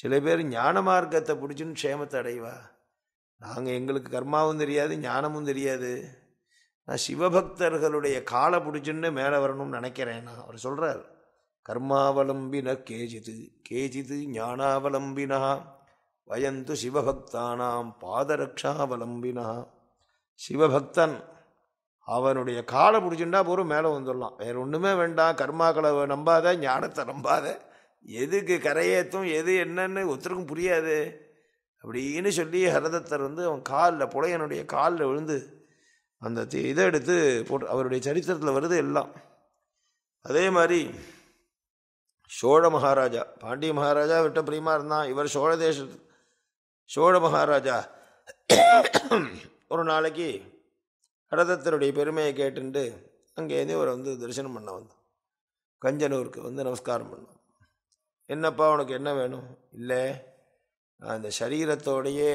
சில பேர் ஞான மார்க்கத்தை பிடிச்சின்னு க்ஷேமத்தை அடைவா நாங்கள் எங்களுக்கு கர்மாவும் தெரியாது ஞானமும் தெரியாது நான் சிவபக்தர்களுடைய காலை பிடிச்சுன்னு மேலே வரணும்னு நினைக்கிறேன் நான் அவர் சொல்கிறார் கர்மாவலம்பின கேஜிது கேஜிது ஞானாவலம்பினா வயந்து சிவபக்தானாம் பாதரக்ஷாவலம்பினா சிவபக்தன் அவனுடைய காலை பிடிச்சுண்டா போரும் மேலே வந்துடலாம் வேறு ஒன்றுமே வேண்டாம் கர்மாக்களை நம்பாத ஞானத்தை நம்பாத எதுக்கு கரையேற்றும் எது என்னன்னு ஒத்தருக்கும் புரியாது அப்படின்னு சொல்லி ஹரதத்தர் வந்து அவன் காலில் புலையனுடைய காலில் விழுந்து அந்த இதை எடுத்து போட்டு அவருடைய சரித்திரத்தில் வருது எல்லாம் அதே மாதிரி சோழ மகாராஜா பாண்டிய மகாராஜா விட்ட பிரியமாக இருந்தான் இவர் சோழ தேச சோழ மகாராஜா ஒரு நாளைக்கு ரதத்தருடைய பெருமையை கேட்டுண்டு அங்கேருந்து இவர் வந்து தரிசனம் பண்ண வந்தோம் கஞ்சனூருக்கு வந்து நமஸ்காரம் பண்ணோம் என்னப்பா உனக்கு என்ன வேணும் இல்லை நான் இந்த சரீரத்தோடையே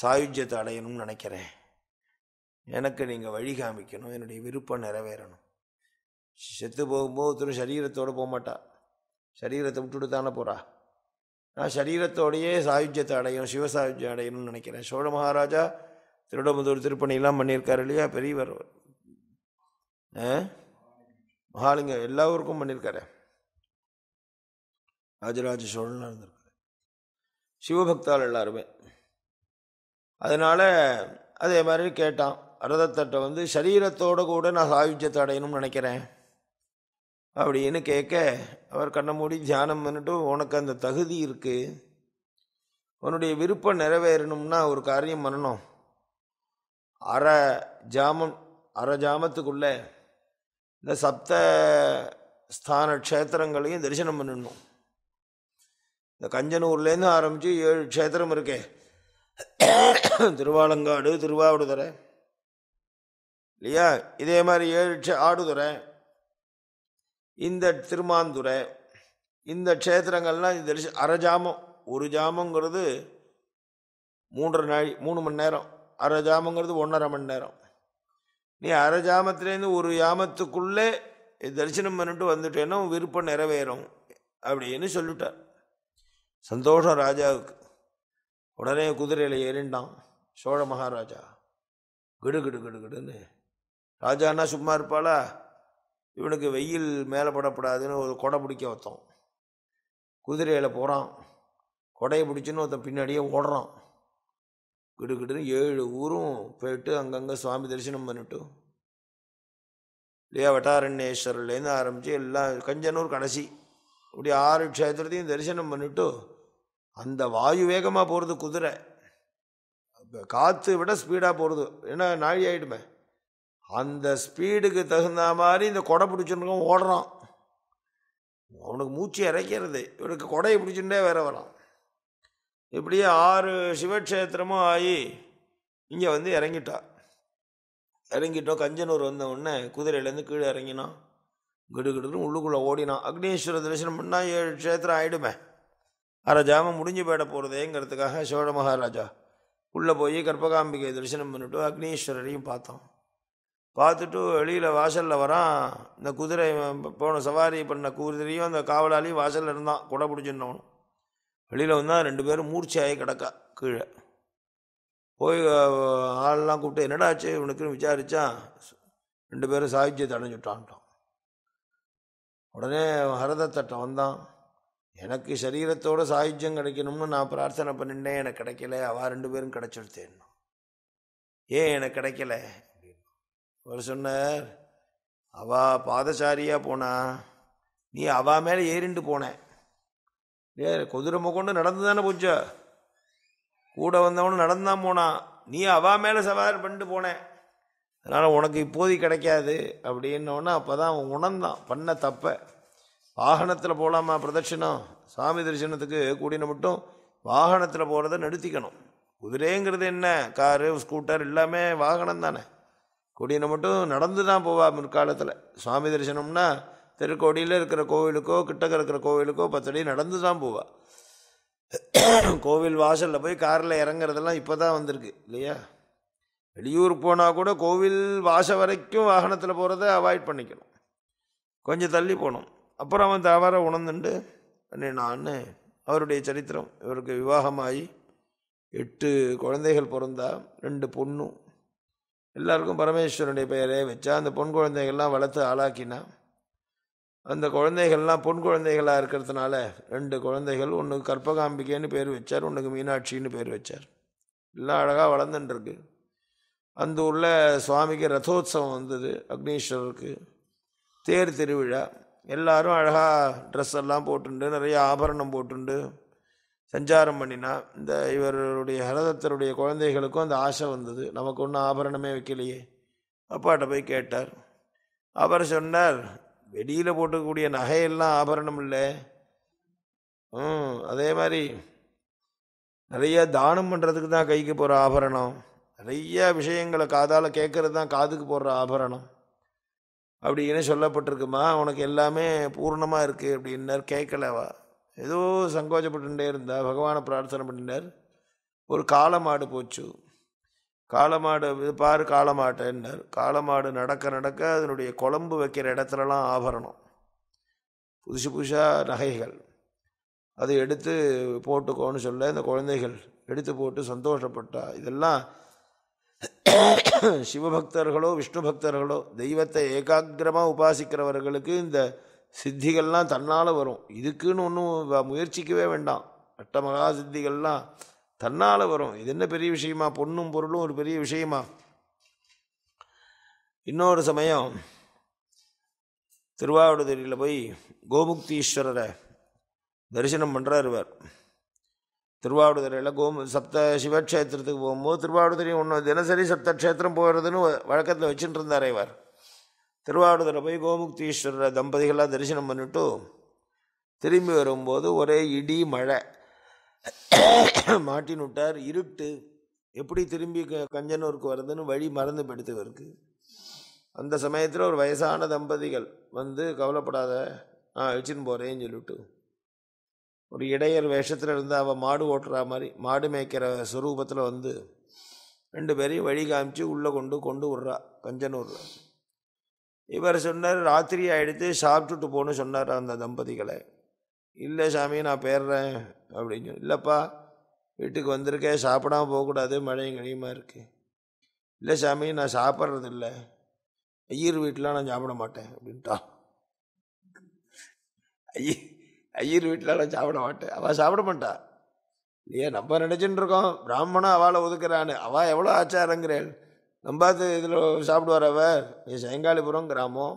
சாயுஜ்யத்தை அடையணும்னு நினைக்கிறேன் எனக்கு நீங்கள் வழி காமிக்கணும் என்னுடைய விருப்பம் நிறைவேறணும் செத்து போகும்போது ஒருத்தரும் சரீரத்தோடு போக மாட்டா சரீரத்தை விட்டுட்டு தானே போகிறா நான் சரீரத்தோடையே சாயுஜ்யத்தை அடையும் சிவசாயுஜ்யம் அடையணும்னு நினைக்கிறேன் சோழ மகாராஜா திருடமுதூர் திருப்பணிலாம் பண்ணியிருக்காரு இல்லையா பெரியவர் மகாலிங்க எல்லா ஊருக்கும் பண்ணியிருக்காரு ராஜராஜ சோழனாக இருந்திருக்காரு சிவபக்தால் எல்லாருமே அதனால் அதே மாதிரி கேட்டான் ரதத்தட்டை வந்து சரீரத்தோடு கூட நான் சாயுஜத்தை அடையணும்னு நினைக்கிறேன் அப்படின்னு கேட்க அவர் கண்ணை மூடி தியானம் பண்ணிட்டு உனக்கு அந்த தகுதி இருக்குது உன்னுடைய விருப்பம் நிறைவேறணும்னா ஒரு காரியம் பண்ணணும் அரை ஜாமம் அரை ஜாமத்துக்குள்ளே இந்த சப்த ஸ்தான க்ஷேத்திரங்களையும் தரிசனம் பண்ணணும் இந்த கஞ்சனூர்லேருந்து ஆரம்பித்து ஏழு க்ஷேத்திரம் இருக்கே திருவாலங்காடு திருவாவடுதுறை இல்லையா இதே மாதிரி ஏழு ஆடுதுறை இந்த திருமாந்துறை இந்த க்ஷேத்திரங்கள்லாம் இது தரிசி அரை ஜாமம் ஒரு ஜாமங்கிறது மூன்றரை நாள் மூணு மணி நேரம் அரை ஜாமங்கிறது ஒன்றரை மணி நேரம் நீ அரை ஜாமத்துலேருந்து ஒரு ஜாமத்துக்குள்ளே தரிசனம் பண்ணிட்டு வந்துட்டேன்னா விருப்பம் நிறைவேறும் அப்படின்னு சொல்லிட்டார் சந்தோஷம் ராஜாவுக்கு உடனே குதிரையில் ஏறிண்டான் சோழ மகாராஜா கிடுகிடு கிடுகிடுன்னு ராஜானா சும்மா இருப்பாளா இவனுக்கு வெயில் மேலே படப்படாதுன்னு ஒரு கொடை பிடிக்க ஒருத்தன் குதிரையில் போகிறான் கொடையை பிடிச்சின்னு ஒருத்தன் பின்னாடியே ஓடுறான் கிடுக்கிட்டுன்னு ஏழு ஊரும் போயிட்டு அங்கங்கே சுவாமி தரிசனம் பண்ணிட்டு இல்லையா வட்டாரண்யேஸ்வரர்லேருந்து ஆரம்பித்து எல்லாம் கஞ்சனூர் கடைசி இப்படி ஆறு க்ஷேத்திரத்தையும் தரிசனம் பண்ணிவிட்டு அந்த வாயு வேகமாக போகிறது குதிரை காற்று விட ஸ்பீடாக போகிறது ஏன்னா நாழி ஆகிடுமே அந்த ஸ்பீடுக்கு தகுந்த மாதிரி இந்த கொடை பிடிச்சிருக்கோம் ஓடுறான் அவனுக்கு மூச்சு இறைக்கிறது இவனுக்கு கொடையை பிடிச்சுட்டே வேற வரான் இப்படியே ஆறு சிவக்ஷேத்திரமும் ஆகி இங்கே வந்து இறங்கிட்டா இறங்கிட்டோம் கஞ்சனூர் வந்த உடனே குதிரையிலேருந்து கீழே இறங்கினான் கிடுகிடுன்னு உள்ளுக்குள்ளே ஓடினான் அக்னீஸ்வர தரிசனம் பண்ணால் ஏழு க்ஷேத்திரம் ஆகிடுமே அரை ஜாமம் முடிஞ்சு போயிட போகிறதேங்கிறதுக்காக சோழ மகாராஜா உள்ளே போய் கற்பகாம்பிகை தரிசனம் பண்ணிவிட்டு அக்னீஸ்வரரையும் பார்த்தோம் பார்த்துட்டு வெளியில் வாசலில் வரான் இந்த குதிரை போன சவாரி பண்ண குதிரையும் அந்த காவலாளியும் வாசலில் இருந்தான் கூட பிடிச்சிருந்தவனும் வெளியில் வந்தால் ரெண்டு பேரும் மூர்ச்சியாகி கிடக்கா கீழே போய் ஆளெல்லாம் கூப்பிட்டு என்னடா ஆச்சு இவனுக்குன்னு விசாரித்தான் ரெண்டு பேரும் சாகித்யத்தை அடைஞ்சுட்டான்ட்டான் உடனே ஹரதத்தட்டம் வந்தான் எனக்கு சரீரத்தோட சாகித்யம் கிடைக்கணும்னு நான் பிரார்த்தனை பண்ணிட்டேன் எனக்கு கிடைக்கல அவள் ரெண்டு பேரும் கிடச்சிடுத்தேன் ஏன் எனக்கு கிடைக்கல அவர் சொன்னார் அவா பாதசாரியாக போனா நீ அவா மேலே ஏறிண்டு போனேன் ஏ குதிரை முகொண்டு நடந்து தானே போச்ச கூட வந்தவனும் நடந்தான் போனான் நீ அவா மேலே சவாரி பண்ணிட்டு போனேன் அதனால் உனக்கு இப்போதைக்கு கிடைக்காது அப்படின்னோடனே அப்போ தான் அவன் உணர்ந்தான் பண்ண தப்ப வாகனத்தில் போகலாமா பிரதட்சிணம் சாமி தரிசனத்துக்கு கூடின மட்டும் வாகனத்தில் போகிறத நிறுத்திக்கணும் குதிரைங்கிறது என்ன காரு ஸ்கூட்டர் எல்லாமே வாகனம் தானே கொடியினை மட்டும் நடந்து தான் போவா முற்காலத்தில் சுவாமி தரிசனம்னா திருக்கோடியில் இருக்கிற கோவிலுக்கோ கிட்டக்க இருக்கிற கோவிலுக்கோ பத்தடி நடந்து தான் போவா கோவில் வாசலில் போய் காரில் இறங்குறதெல்லாம் இப்போ தான் வந்திருக்கு இல்லையா வெளியூர் போனால் கூட கோவில் வாச வரைக்கும் வாகனத்தில் போகிறத அவாய்ட் பண்ணிக்கணும் கொஞ்சம் தள்ளி போகணும் அப்புறம் அவன் தவற உணர்ந்துண்டு நான் அவருடைய சரித்திரம் இவருக்கு விவாகமாகி எட்டு குழந்தைகள் பிறந்தா ரெண்டு பொண்ணும் எல்லாருக்கும் பரமேஸ்வரனுடைய பெயரே வச்சா அந்த பொன் குழந்தைகள்லாம் வளர்த்து ஆளாக்கினா அந்த குழந்தைகள்லாம் பொன் குழந்தைகளாக இருக்கிறதுனால ரெண்டு குழந்தைகள் ஒன்று கற்பகாம்பிகைன்னு பேர் வச்சார் ஒன்றுக்கு மீனாட்சின்னு பேர் வச்சார் எல்லாம் அழகாக வளர்ந்துட்டுருக்கு அந்த உள்ள சுவாமிக்கு ரதோத்சவம் வந்தது அக்னீஸ்வரருக்கு தேர் திருவிழா எல்லாரும் அழகாக ட்ரெஸ் எல்லாம் போட்டுண்டு நிறைய ஆபரணம் போட்டுண்டு சஞ்சாரம் பண்ணினா இந்த இவருடைய ஹரதத்தருடைய குழந்தைகளுக்கும் அந்த ஆசை வந்தது நமக்கு ஒன்றும் ஆபரணமே வைக்கலையே அப்பாட்ட போய் கேட்டார் அவர் சொன்னார் வெளியில் போட்டுக்கூடிய நகையெல்லாம் ஆபரணம் இல்லை ம் அதே மாதிரி நிறைய தானம் பண்ணுறதுக்கு தான் கைக்கு போகிற ஆபரணம் நிறைய விஷயங்களை காதால் கேட்கறது தான் காதுக்கு போடுற ஆபரணம் அப்படின்னு சொல்லப்பட்டிருக்குமா உனக்கு எல்லாமே பூர்ணமாக இருக்குது அப்படின்னார் கேட்கலவா ஏதோ சங்கோச்சப்பட்டுட்டே இருந்தா பகவானை பிரார்த்தனை பண்ணினார் ஒரு காலமாடு போச்சு காலமாடு இது பாரு காலமாட்டேன்னார் காலமாடு நடக்க நடக்க அதனுடைய குழம்பு வைக்கிற இடத்துலலாம் ஆபரணம் புதுசு புதுசாக நகைகள் அதை எடுத்து போட்டுக்கோன்னு சொல்ல இந்த குழந்தைகள் எடுத்து போட்டு சந்தோஷப்பட்டா இதெல்லாம் சிவபக்தர்களோ விஷ்ணு பக்தர்களோ தெய்வத்தை ஏகாகிரமாக உபாசிக்கிறவர்களுக்கு இந்த சித்திகள்லாம் தன்னால் வரும் இதுக்குன்னு ஒன்றும் முயற்சிக்கவே வேண்டாம் அட்டமகா சித்திகள்லாம் தன்னால் வரும் இது என்ன பெரிய விஷயமா பொண்ணும் பொருளும் ஒரு பெரிய விஷயமா இன்னொரு சமயம் திருவாவடுதுறையில் போய் கோமுக்தீஸ்வரரை தரிசனம் பண்ணுறார் இவர் திருவாவடுதுறையில் கோமு சப்த சிவக்ஷேத்திரத்துக்கு போகும்போது திருவாவடுதுறை ஒன்று தினசரி சப்தக்ஷேத்திரம் போகிறதுன்னு வழக்கத்தில் வச்சுட்டு இருந்தார் இவர் திருவாவூரில் போய் கோமுக்தீஸ்வரர் தம்பதிகளாக தரிசனம் பண்ணிவிட்டு திரும்பி வரும்போது ஒரே இடி மழை மாட்டின் விட்டார் இருட்டு எப்படி திரும்பி கஞ்சனூருக்கு வருதுன்னு வழி மறந்து பெடுத்தவருக்கு அந்த சமயத்தில் ஒரு வயசான தம்பதிகள் வந்து கவலைப்படாத ஆ வச்சுன்னு போகிறேன்னு சொல்லிவிட்டு ஒரு இடையர் வேஷத்தில் இருந்து அவள் மாடு ஓட்டுற மாதிரி மாடு மேய்க்கிற சுரூபத்தில் வந்து ரெண்டு பேரையும் வழி காமிச்சு உள்ளே கொண்டு கொண்டு விட்றா கஞ்சனூரில் இவர் சொன்னார் ராத்திரி ஆகிடுத்து சாப்பிட்டுட்டு போகணும்னு சொன்னார் அந்த தம்பதிகளை இல்லை சாமி நான் போயிடுறேன் அப்படின்னு இல்லைப்பா வீட்டுக்கு வந்திருக்கேன் சாப்பிடாம போகக்கூடாது மழையும் கழியுமா இருக்குது இல்லை சாமி நான் சாப்பிட்றது இல்லை ஐயர் வீட்டிலாம் நான் சாப்பிட மாட்டேன் அப்படின்ட்டான் ஐய ஐயர் வீட்டில் நான் சாப்பிட மாட்டேன் அவள் சாப்பிட மாட்டா இல்லையா நம்ம நினச்சின்னு இருக்கோம் பிராமணன் அவளை ஒதுக்குறான்னு அவள் எவ்வளோ ஆச்சாரங்கிறேன் கம்பாத்து இதில் சாப்பிடுவார் அவர் இது செங்காலிபுரம் கிராமம்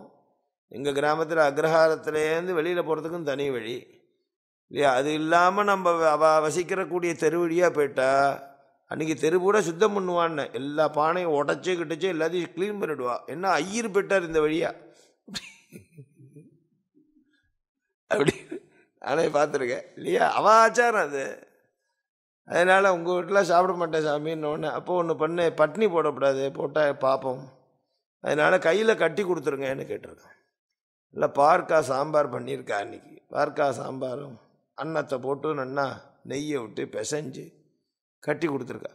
எங்கள் கிராமத்தில் அக்ரஹாரத்துலேருந்து வெளியில் போகிறதுக்கும் தனி வழி இல்லையா அது இல்லாமல் நம்ம அவ வசிக்கிறக்கூடிய தெரு வழியாக போயிட்டா அன்றைக்கி தெரு கூட சுத்தம் பண்ணுவான்னு எல்லா பானையும் உடச்சி கிட்டச்சு எல்லாத்தையும் க்ளீன் பண்ணிவிடுவா என்ன ஐயர் போயிட்டார் இந்த வழியாக அப்படி ஆனால் பார்த்துருக்கேன் இல்லையா அவ ஆச்சாரம் அது அதனால் உங்கள் வீட்டில் சாப்பிட மாட்டேன் சாமின்னு ஒன்று அப்போ ஒன்று பண்ணு பட்னி போடக்கூடாது போட்டால் பார்ப்போம் அதனால் கையில் கட்டி கொடுத்துருங்கன்னு கேட்டிருக்கேன் இல்லை பார்க்கா சாம்பார் பண்ணியிருக்கா அன்றைக்கி பார்க்கா சாம்பாரும் அன்னத்தை போட்டு நன்னா நெய்யை விட்டு பிசைஞ்சு கட்டி கொடுத்துருக்கா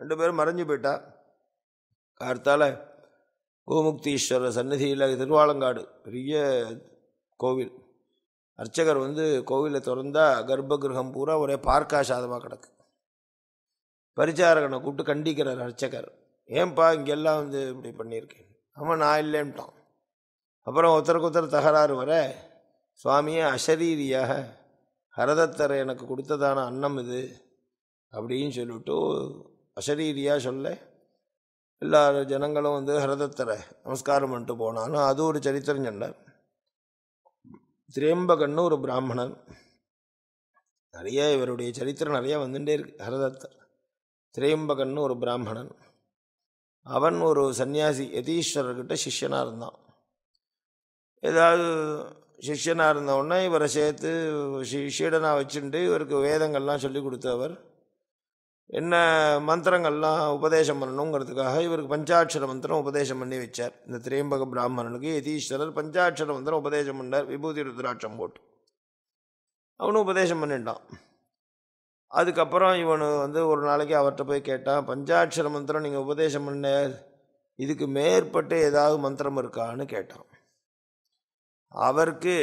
ரெண்டு பேரும் மறைஞ்சு போயிட்டா கார்த்தால் கோமுக்தீஸ்வரர் சன்னதியில் திருவாலங்காடு பெரிய கோவில் அர்ச்சகர் வந்து கோவிலை திறந்தால் கர்ப்பகிரகம் பூரா ஒரே பார்க்காசாதமாக கிடக்கு பரிச்சாரகனை கூப்பிட்டு கண்டிக்கிறார் அர்ச்சகர் ஏன்பா இங்கெல்லாம் வந்து இப்படி பண்ணியிருக்கேன் ஆமாம் நான் இல்லைன்ட்டான் அப்புறம் ஒருத்தருக்கு ஒருத்தர் தகராறு வர சுவாமியே அசரீரியாக ஹரதத்தர் எனக்கு கொடுத்ததான அன்னம் இது அப்படின்னு சொல்லிவிட்டு அசரீரியாக சொல்ல எல்லா ஜனங்களும் வந்து ஹரதத்தரை நமஸ்காரம் பண்ணிட்டு போனாலும் அது ஒரு சரித்திரம் சொன்னார் திரேம்பகன்னு ஒரு பிராமணன் நிறைய இவருடைய சரித்திரம் நிறையா வந்துட்டே இருக்கு ஹரதத்தர் திரேம்பகன்னு ஒரு பிராமணன் அவன் ஒரு சன்னியாசி யதீஸ்வரர்கிட்ட சிஷ்யனாக இருந்தான் ஏதாவது சிஷ்யனாக இருந்தவுடனே இவரை சேர்த்து சிஷியடனாக வச்சுட்டு இவருக்கு வேதங்கள்லாம் சொல்லி கொடுத்தவர் என்ன மந்திரங்கள்லாம் உபதேசம் பண்ணணுங்கிறதுக்காக இவருக்கு பஞ்சாட்சர மந்திரம் உபதேசம் பண்ணி வச்சார் இந்த திரியம்பக பிராமணனுக்கு யதீஸ்வரர் பஞ்சாட்சர மந்திரம் உபதேசம் பண்ணார் விபூதி ருத்ராட்சம் போட்டு அவனும் உபதேசம் பண்ணிட்டான் அதுக்கப்புறம் இவனு வந்து ஒரு நாளைக்கு அவர்கிட்ட போய் கேட்டான் பஞ்சாட்சர மந்திரம் நீங்கள் உபதேசம் பண்ண இதுக்கு மேற்பட்டு ஏதாவது மந்திரம் இருக்கான்னு கேட்டான் அவருக்கு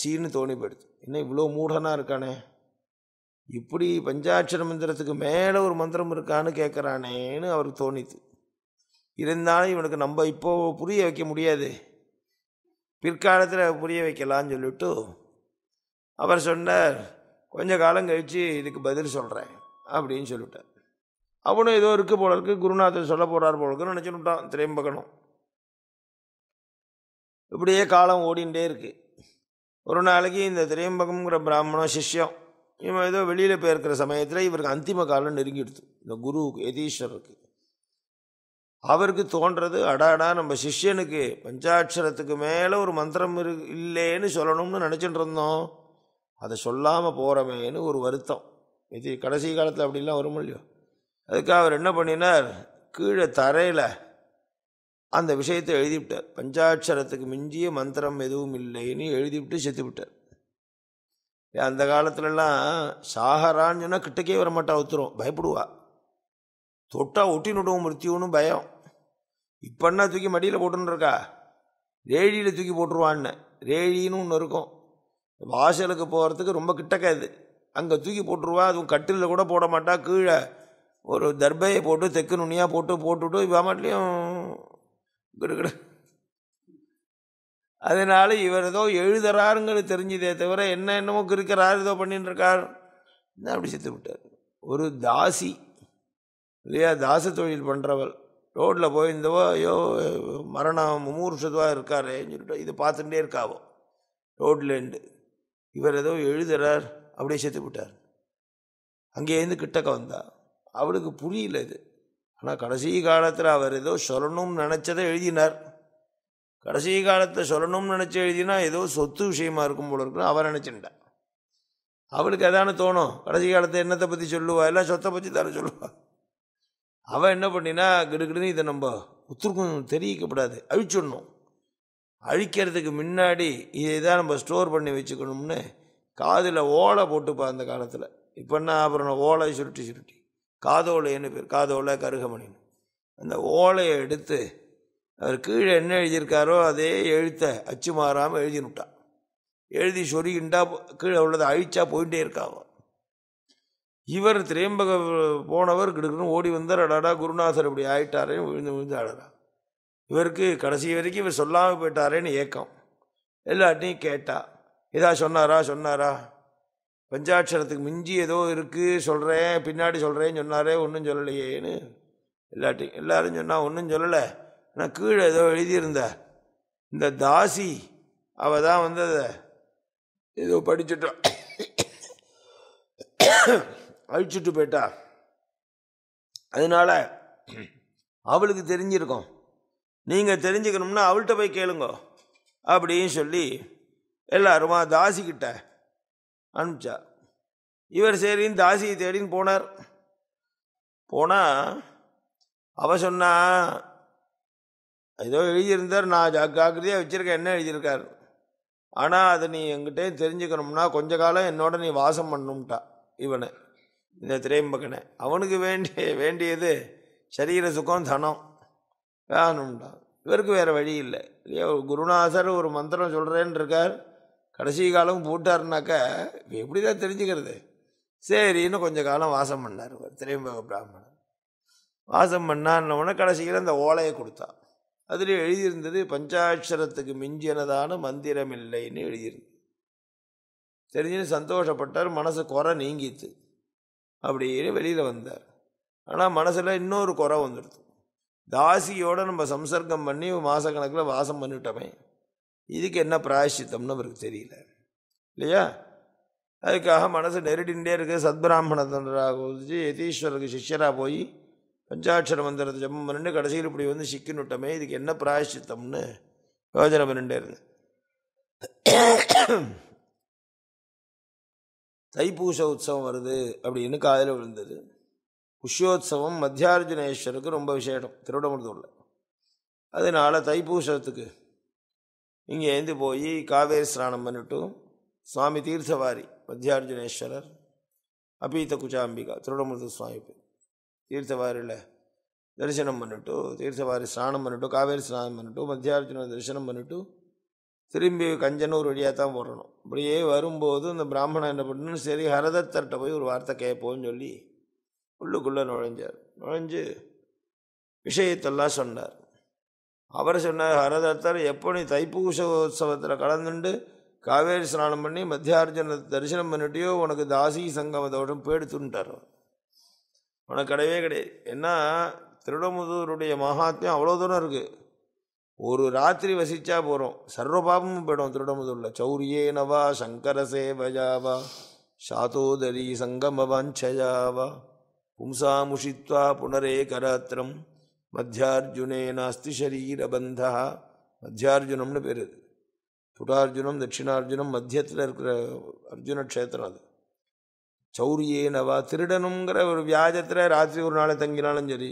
சீர்னு தோணி போயிடுது என்ன இவ்வளோ மூடனாக இருக்கானே இப்படி பஞ்சாட்சர மந்திரத்துக்கு மேலே ஒரு மந்திரம் இருக்கான்னு கேட்குறானேன்னு அவருக்கு தோணித்து இருந்தாலும் இவனுக்கு நம்ம இப்போது புரிய வைக்க முடியாது பிற்காலத்தில் புரிய வைக்கலான்னு சொல்லிவிட்டு அவர் சொன்னார் கொஞ்சம் காலம் கழித்து இதுக்கு பதில் சொல்கிறேன் அப்படின்னு சொல்லிவிட்டார் அவனும் ஏதோ இருக்கு போல இருக்கு குருநாதர் சொல்ல போகிறார் போல இருக்குன்னு விட்டான் திரையம்பகனும் இப்படியே காலம் ஓடிண்டே இருக்குது ஒரு நாளைக்கு இந்த திரையம்பகம்ங்கிற பிராமணம் சிஷ்யம் இவன் ஏதோ வெளியில் போயிருக்கிற சமயத்தில் இவருக்கு அந்திம காலம் நெருங்கிடுது இந்த குருவுக்கு எதீஸ்வரருக்கு அவருக்கு தோன்றது அடாடா நம்ம சிஷ்யனுக்கு பஞ்சாட்சரத்துக்கு மேலே ஒரு மந்திரம் இரு இல்லைன்னு சொல்லணும்னு நினச்சிட்டு இருந்தோம் அதை சொல்லாமல் போகிறோமேன்னு ஒரு வருத்தம் எதி கடைசி காலத்தில் அப்படிலாம் வரும் இல்லையோ அதுக்காக அவர் என்ன பண்ணினார் கீழே தரையில் அந்த விஷயத்தை எழுதிவிட்டார் பஞ்சாட்சரத்துக்கு மிஞ்சிய மந்திரம் எதுவும் இல்லைன்னு எழுதிவிட்டு செத்து விட்டார் அந்த காலத்துலலாம் சாகரான்னு சொன்னால் கிட்டக்கே வரமாட்டா ஒத்துரும் பயப்படுவா தொட்டால் ஒட்டி நுடுவோம் மிருத்தியும்னு பயம் இப்பன்னா தூக்கி மடியில் போட்டுன்னு இருக்கா ரேழியில் தூக்கி போட்டுருவான்னு ரேழின்னு ஒன்று இருக்கும் வாசலுக்கு போகிறதுக்கு ரொம்ப கிட்டக்க இது அங்கே தூக்கி போட்டுருவா அதுவும் கட்டிலில் கூட போட மாட்டா கீழே ஒரு தர்பையை போட்டு தெக்கு நுனியாக போட்டு போட்டுவிட்டு இவா மாட்டிலையும் கிடு அதனால் இவர் ஏதோ எழுதுறாருங்கிறது தெரிஞ்சதே தவிர என்ன என்னமோ இருக்கிறார் ஏதோ பண்ணின்னு இருக்கார் அப்படி செத்து விட்டார் ஒரு தாசி இல்லையா தாச தொழில் பண்ணுறவள் ரோட்டில் போயிருந்தவோ ஐயோ மரணம் முமூர்ஷதுவாக இருக்காரேன்னு சொல்லிட்டு இதை பார்த்துட்டே இருக்காவோ ரோட்லேருந்து இவர் ஏதோ எழுதுறார் அப்படியே செத்து விட்டார் அங்கேருந்து கிட்டக்க வந்தா அவளுக்கு புரியல இது ஆனால் கடைசி காலத்தில் அவர் ஏதோ சொல்லணும்னு நினச்சதை எழுதினார் கடைசி காலத்தை சொல்லணும்னு நினச்சி எழுதினா ஏதோ சொத்து விஷயமா இருக்கும் போல இருக்குன்னு அவர் நினச்சிட்டா அவளுக்கு எதான தோணும் கடைசி காலத்தை என்னத்தை பற்றி சொல்லுவா எல்லாம் சொத்தை பற்றி தானே சொல்லுவா அவன் என்ன பண்ணினா கிடுகிடுன்னு இதை நம்ம ஒத்துருக்கும் தெரிவிக்கப்படாது அழிச்சிடணும் அழிக்கிறதுக்கு முன்னாடி இதை தான் நம்ம ஸ்டோர் பண்ணி வச்சுக்கணும்னு காதில் ஓலை போட்டுப்பா அந்த காலத்தில் இப்போன்னா அப்புறம் ஓலை சுருட்டி சுருட்டி காதோலை என்ன பேர் காதோலை கருகமணின்னு அந்த ஓலையை எடுத்து அவர் கீழே என்ன எழுதியிருக்காரோ அதே எழுத்தை அச்சு மாறாமல் எழுதினுட்டான் எழுதி சொருகின்றா கீழே உள்ளதை அழிச்சா போயிட்டே இருக்காவோ இவர் திரையம்பக போனவர் கிடுக்கணும் ஓடி வந்தார் அடாடா குருநாதர் இப்படி ஆயிட்டாரே விழுந்து விழுந்து ஆடுறா இவருக்கு கடைசி வரைக்கும் இவர் சொல்லாமல் போயிட்டாரேன்னு ஏக்கம் எல்லாட்டையும் கேட்டா இதா சொன்னாரா சொன்னாரா பஞ்சாட்சரத்துக்கு மிஞ்சி ஏதோ இருக்குது சொல்கிறேன் பின்னாடி சொல்கிறேன்னு சொன்னாரே ஒன்றும் சொல்லலையேன்னு எல்லாட்டையும் எல்லாரும் சொன்னால் ஒன்றும் சொல்லலை ஆனால் கீழே ஏதோ எழுதியிருந்த இந்த தாசி அவள் தான் வந்து அதை ஏதோ படிச்சுட்டோம் அழிச்சுட்டு போயிட்டா அதனால் அவளுக்கு தெரிஞ்சிருக்கோம் நீங்கள் தெரிஞ்சுக்கணும்னா அவள்கிட்ட போய் கேளுங்க அப்படின்னு சொல்லி எல்லாருமா தாசிக்கிட்ட அனுப்பிச்சா இவர் சரின்னு தாசியை தேடின்னு போனார் போனால் அவ சொன்னா ஏதோ எழுதியிருந்தார் நான் ஜாக்கிரதையாக வச்சுருக்கேன் என்ன எழுதியிருக்கார் ஆனால் அதை நீ எங்கிட்டே தெரிஞ்சுக்கணும்னா கொஞ்ச காலம் என்னோட நீ வாசம் பண்ணும்ட்டா இவனை இந்த திரையம்பக்கனை அவனுக்கு வேண்டிய வேண்டியது சரீர சுகம் தனம் வேணும்டா இவருக்கு வேறு வழி இல்லை இல்லையா ஒரு ஒரு மந்திரம் சொல்கிறேன்னு இருக்கார் கடைசி காலம் போட்டார்னாக்க எப்படி தான் தெரிஞ்சுக்கிறது சரின்னு கொஞ்சம் காலம் வாசம் பண்ணார் திரையம்பக பிராமணர் வாசம் உடனே கடைசியில் அந்த ஓலையை கொடுத்தான் அதில் எழுதியிருந்தது பஞ்சாட்சரத்துக்கு மிஞ்சினதான மந்திரம் இல்லைன்னு எழுதியிருந்தது தெரிஞ்சுன்னு சந்தோஷப்பட்டார் மனசு குறை நீங்கித்து அப்படின்னு வெளியில் வந்தார் ஆனால் மனசில் இன்னொரு குறை வந்துடுது தாசியோடு நம்ம சம்சர்க்கம் பண்ணி மாதக்கணக்கில் வாசம் பண்ணிவிட்டோமே இதுக்கு என்ன பிராயசித்தம்னு அவருக்கு தெரியல இல்லையா அதுக்காக மனசு நெருடிண்டே இருக்குது சத்பிராமணத்தனராக யதீஸ்வரருக்கு சிஷ்யராக போய் பஞ்சாட்சர மந்திரத்தை ஜபம் பண்ணிட்டு கடைசியில் இப்படி வந்து சிக்கின் விட்டமே இதுக்கு என்ன பிராயசித்தம்னு யோஜனை பண்ணிட்டே இருந்தேன் தைப்பூச உற்சவம் வருது அப்படின்னு காதில் விழுந்தது புஷ்யோத்சவம் மத்தியார்ஜுனேஸ்வருக்கு ரொம்ப விசேஷம் திருவிடமுத்தூரில் அதனால் தைப்பூசத்துக்கு இங்கே இங்கேருந்து போய் காவேரி ஸ்நானம் பண்ணிட்டும் சுவாமி தீர்த்தவாரி மத்தியார்ஜுனேஸ்வரர் அபீத்த குச்சாம்பிகா திருவிடமுத்து சுவாமி தீர்த்தவாரியில் தரிசனம் பண்ணிட்டு தீர்த்தவாரி ஸ்நானம் பண்ணிவிட்டு காவேரி ஸ்நானம் பண்ணிவிட்டு மத்தியார்ஜுன தரிசனம் பண்ணிவிட்டு திரும்பி கஞ்சனூர் வழியாக தான் போடணும் அப்படியே வரும்போது இந்த பிராமணன் என்ன பண்ணணும் சரி ஹரதத்தர்கிட்ட போய் ஒரு வார்த்தை கேட்போம்னு சொல்லி உள்ளுக்குள்ளே நுழைஞ்சார் நுழைஞ்சு விஷயத்தெல்லாம் சொன்னார் அவர் சொன்னார் ஹரதத்தர் எப்படி தைப்பூச உற்சவத்தில் கலந்துண்டு காவேரி ஸ்நானம் பண்ணி மத்தியார்ஜுன தரிசனம் பண்ணிட்டியோ உனக்கு தாசி சங்கம் அதோட போயிடுத்துன்ட்டார் அவர் உனக்கு கிடையவே கிடையாது ஏன்னா திருடமுதூருடைய மகாத்மியம் அவ்வளோ தூரம் இருக்குது ஒரு ராத்திரி வசித்தா போகிறோம் சர்வபாபமும் பாபமும் போயிடும் திருடமுதூரில் நவா சங்கர சேவையாவா சாத்தோதரி சங்கமவாஞ்சயாவா பும்சா முஷித்வா புனரே கராத்திரம் மத்தியார்ஜுனே நாஸ்தி ஷரீரபந்தா மத்தியார்ஜுனம்னு பேர் துடார்ஜுனம் தட்சிணார்ஜுனம் மத்தியத்தில் இருக்கிற அர்ஜுன க்ஷேத்திரம் அது சௌரியேனவா திருடனுங்கிற ஒரு வியாஜத்தில் ராத்திரி ஒரு நாளை தங்கினாலும் சரி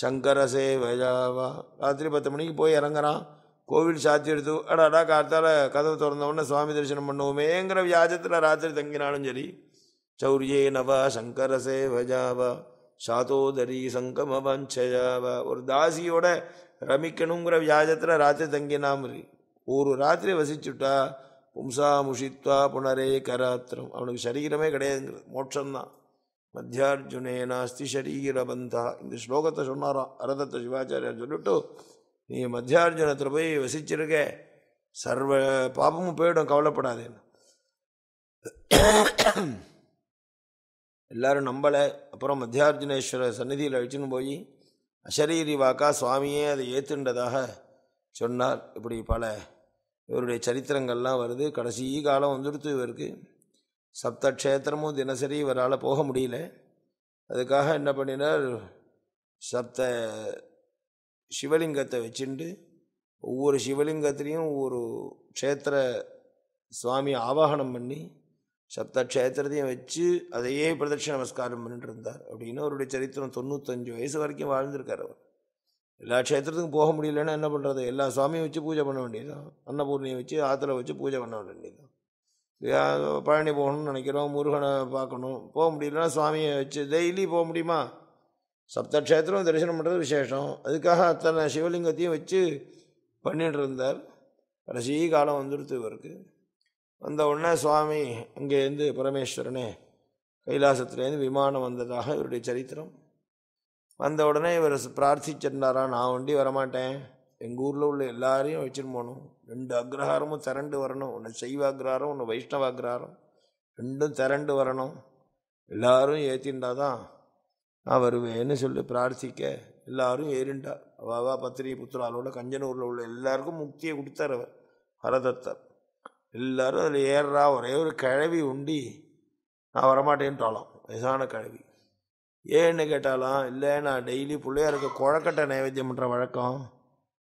சங்கரசே வயாவா ராத்திரி பத்து மணிக்கு போய் இறங்குறான் கோவில் சாத்தி எடுத்து அடாடா காத்தால் கதவு திறந்தவுடனே சுவாமி தரிசனம் பண்ணுவோமேங்கிற வியாஜத்தில் ராத்திரி தங்கினாலும் சரி சௌரியே நவா சங்கரசே வஜாவா சாதோதரி சங்கம வஞ்சயாவா ஒரு தாசியோட ரமிக்கணுங்கிற வியாஜத்தில் ராத்திரி தங்கினாமரி ஒரு ராத்திரி வசிச்சுட்டா முஷித்வா புனரே கராத்திரம் அவனுக்கு சரீரமே கிடையாதுங்கிறது மோட்சம்தான் மத்தியார்ஜுனே நாஸ்தி ஷரீரபந்தா இந்த ஸ்லோகத்தை சொன்னாராம் அரதத்தை சிவாச்சாரியார் சொல்லிவிட்டு நீ மத்தியார்ஜுனத்தில் போய் வசிச்சிருக்க சர்வ பாபமும் போயிடும் கவலைப்படாதேன்னு எல்லாரும் நம்பலை அப்புறம் மத்தியார்ஜுனேஸ்வர சந்நிதியில் அழிச்சுன்னு போய் அஷரீரி வாக்கா சுவாமியே அதை ஏற்றுண்டதாக சொன்னார் இப்படி பல இவருடைய சரித்திரங்கள்லாம் வருது கடைசி காலம் வந்துடுத்து இவருக்கு சப்த க்ஷேத்திரமும் தினசரி இவரால் போக முடியல அதுக்காக என்ன பண்ணினார் சப்த சிவலிங்கத்தை வச்சுண்டு ஒவ்வொரு சிவலிங்கத்திலையும் ஒரு க்ஷேத்திர சுவாமி ஆவாகனம் பண்ணி சப்த க்ஷேத்திரத்தையும் வச்சு அதையே பிரதட்சிண நமஸ்காரம் பண்ணிட்டு இருந்தார் அப்படின்னு அவருடைய சரித்திரம் தொண்ணூத்தஞ்சு வயசு வரைக்கும் வாழ்ந்திருக்கார் அவர் எல்லா க்ஷேத்திரத்துக்கும் போக முடியலன்னா என்ன பண்ணுறது எல்லா சுவாமியும் வச்சு பூஜை பண்ண வேண்டியதுதான் அன்னபூர்ணியை வச்சு ஆற்றுல வச்சு பூஜை பண்ண வேண்டியதுதான் பழனி போகணும்னு நினைக்கிறோம் முருகனை பார்க்கணும் போக முடியலன்னா சுவாமியை வச்சு டெய்லி போக முடியுமா சப்த தரிசனம் பண்ணுறது விசேஷம் அதுக்காக அத்தனை சிவலிங்கத்தையும் வச்சு பண்ணிட்டு இருந்தார் கடைசி காலம் வந்துடுத்து இவருக்கு வந்த உடனே சுவாமி அங்கேருந்து பரமேஸ்வரனே கைலாசத்துலேருந்து விமானம் வந்ததாக இவருடைய சரித்திரம் வந்த உடனே இவர் பிரார்த்திச்சிருந்தாரா நான் வண்டி வரமாட்டேன் எங்கள் ஊரில் உள்ள எல்லாரையும் வச்சுட்டு போகணும் ரெண்டு அக்ரஹாரமும் திரண்டு வரணும் ஒன்று செய்வாகிரகாரம் அக்ரஹாரம் ஒன்று வைஷ்ணவ அக்ரஹாரம் ரெண்டும் திரண்டு வரணும் எல்லாரும் ஏற்றிண்டா தான் நான் வருவேன்னு சொல்லி பிரார்த்திக்க எல்லாரும் ஏறிண்டார் அவாவா பத்திரி புத்திராலோட கஞ்சனூரில் உள்ள எல்லாருக்கும் முக்தியை கொடுத்தார் அவர் வரதத்தர் எல்லாரும் அதில் ஏறுறா ஒரே ஒரு கிழவி உண்டி நான் வரமாட்டேன்ட்டாலாம் வயசான கிழவி ஏன்னு கேட்டாலாம் இல்லை நான் டெய்லி பிள்ளையாருக்கு குழக்கட்டை நைவேத்தியம் பண்ணுற வழக்கம்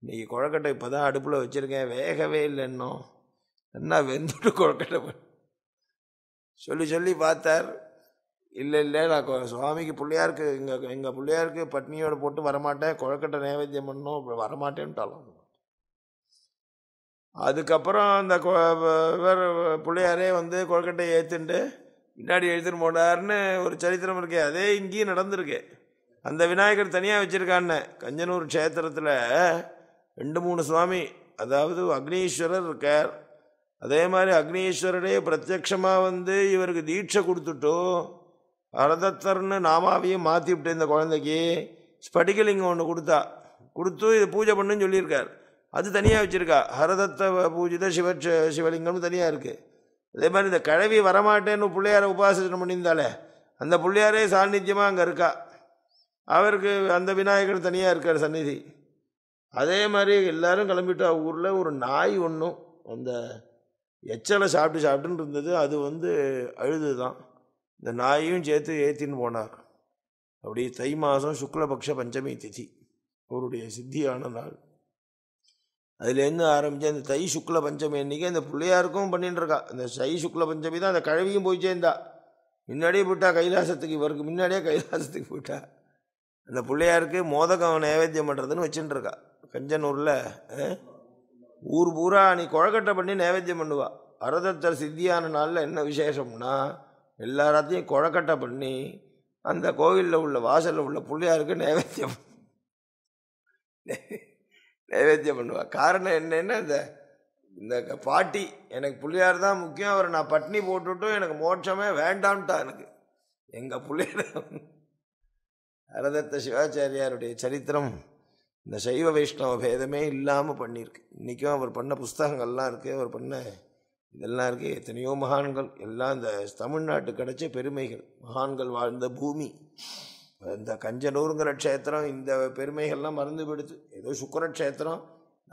இன்றைக்கி குழக்கட்டை இப்போ தான் அடுப்பில் வச்சுருக்கேன் வேகவே இல்லைன்னோ என்ன வெந்துட்டு குழக்கட்டை சொல்லி சொல்லி பார்த்தார் இல்லை இல்லை நான் சுவாமிக்கு பிள்ளையாருக்கு எங்கள் எங்கள் பிள்ளையாருக்கு பட்னியோடு போட்டு வரமாட்டேன் குழக்கட்டை நைவேத்தியம் பண்ணோம் இப்போ வரமாட்டேன்ட்டாலும் அதுக்கப்புறம் அந்த பிள்ளையாரே வந்து கொழுக்கட்டை ஏற்றுண்டு பின்னாடி எழுத்துன்னு போனார்னு ஒரு சரித்திரம் இருக்கே அதே இங்கேயும் நடந்திருக்கு அந்த விநாயகர் தனியாக வச்சுருக்கான்னு கஞ்சனூர் க்ஷேத்திரத்தில் ரெண்டு மூணு சுவாமி அதாவது அக்னீஸ்வரர் இருக்கார் அதே மாதிரி அக்னீஸ்வரரே பிரத்யக்ஷமாக வந்து இவருக்கு தீட்சை கொடுத்துட்டோ அரதத்தர்னு நாமாவையும் மாற்றி விட்டு இந்த குழந்தைக்கு ஸ்படிகலிங்கம் ஒன்று கொடுத்தா கொடுத்து இது பூஜை பண்ணுன்னு சொல்லியிருக்கார் அது தனியாக வச்சுருக்கா ஹரதத்த பூஜித சிவ சிவலிங்கம்னு தனியாக இருக்குது அதே மாதிரி இந்த கிழவி வரமாட்டேன்னு பிள்ளையாரை உபாசனம் பண்ணியிருந்தாலே அந்த பிள்ளையாரே சாநித்தியமாக அங்கே இருக்கா அவருக்கு அந்த விநாயகர் தனியாக இருக்கார் சந்நிதி அதே மாதிரி எல்லோரும் கிளம்பிட்டா ஊரில் ஒரு நாய் ஒன்றும் அந்த எச்சலை சாப்பிட்டு சாப்பிட்டுன்னு இருந்தது அது வந்து அழுது தான் இந்த நாயும் சேர்த்து ஏற்றின்னு போனார் அப்படி தை மாதம் சுக்லபக்ஷ பஞ்சமி திதி அவருடைய சித்தியான நாள் அதுலேருந்து ஆரம்பித்து அந்த தை சுக்ல பஞ்சமி அன்னைக்கு அந்த பிள்ளையாருக்கும் பண்ணிட்டு இருக்கா அந்த சை சுக்ல பஞ்சமி தான் அந்த கழவியும் போய் சேர்ந்தா முன்னாடியே போயிட்டா கைலாசத்துக்கு இவருக்கு முன்னாடியே கைலாசத்துக்கு போயிட்டா அந்த பிள்ளையாருக்கு மோதகம் நைவேத்தியம் பண்ணுறதுன்னு வச்சுட்டு இருக்கா கஞ்சனூரில் ஊர் பூரா நீ குழக்கட்டை பண்ணி நைவேத்தியம் பண்ணுவா அரதத்தர் சித்தியான நாளில் என்ன விசேஷம்னா எல்லாராத்தையும் குழக்கட்டை பண்ணி அந்த கோவிலில் உள்ள வாசலில் உள்ள பிள்ளையாருக்கு நைவேத்தியம் நைவேத்தியம் பண்ணுவாள் காரணம் என்னென்னா இந்த இந்த பாட்டி எனக்கு பிள்ளையார் தான் முக்கியம் அவர் நான் பட்னி போட்டுவிட்டும் எனக்கு மோட்சமே வேண்டாம்ட்டா எனக்கு எங்கள் பிள்ளையார் அரதத்த சிவாச்சாரியாருடைய சரித்திரம் இந்த சைவ வைஷ்ணவ பேதமே இல்லாமல் பண்ணியிருக்கு இன்றைக்கும் அவர் பண்ண புஸ்தகங்கள்லாம் இருக்குது அவர் பண்ண இதெல்லாம் இருக்குது எத்தனையோ மகான்கள் எல்லாம் இந்த தமிழ்நாட்டு கிடைச்ச பெருமைகள் மகான்கள் வாழ்ந்த பூமி இந்த கஞ்சனூருங்கிற க்ஷேத்திரம் இந்த பெருமைகள்லாம் மறந்து போயிடுச்சு ஏதோ சுக்கரக்ஷேத்திரம்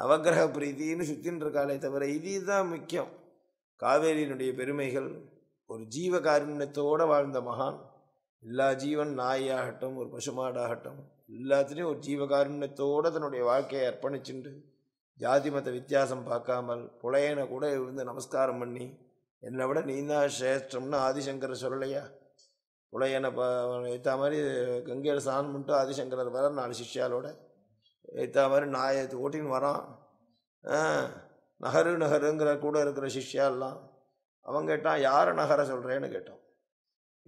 நவகிரக பிரீத்தின்னு சுற்றின்னு இருக்காளே தவிர இது தான் முக்கியம் காவேரியினுடைய பெருமைகள் ஒரு ஜீவ வாழ்ந்த மகான் எல்லா ஜீவன் நாயாகட்டும் ஒரு பசுமாடாகட்டும் எல்லாத்துலேயும் ஒரு ஜீவகாருண்யத்தோடு தன்னுடைய வாழ்க்கையை அர்ப்பணிச்சுண்டு ஜாதி மத வித்தியாசம் பார்க்காமல் புலையனை கூட இருந்து நமஸ்காரம் பண்ணி என்னை விட நீந்தா சேஷ்டம்னு ஆதிசங்கர ஆதிசங்கர் சொல்லலையா உலையனை ப ஏற்ற மாதிரி கங்கையில் ஸ்நானம் பண்ணிட்டு ஆதிசங்கரர் வர நாலு சிஷ்யாலோட ஏற்ற மாதிரி நாயத்து ஓட்டின்னு வரான் நகரு நகருங்கிற கூட இருக்கிற சிஷ்யாலாம் அவன் கேட்டான் யார் நகர சொல்கிறேன்னு கேட்டான்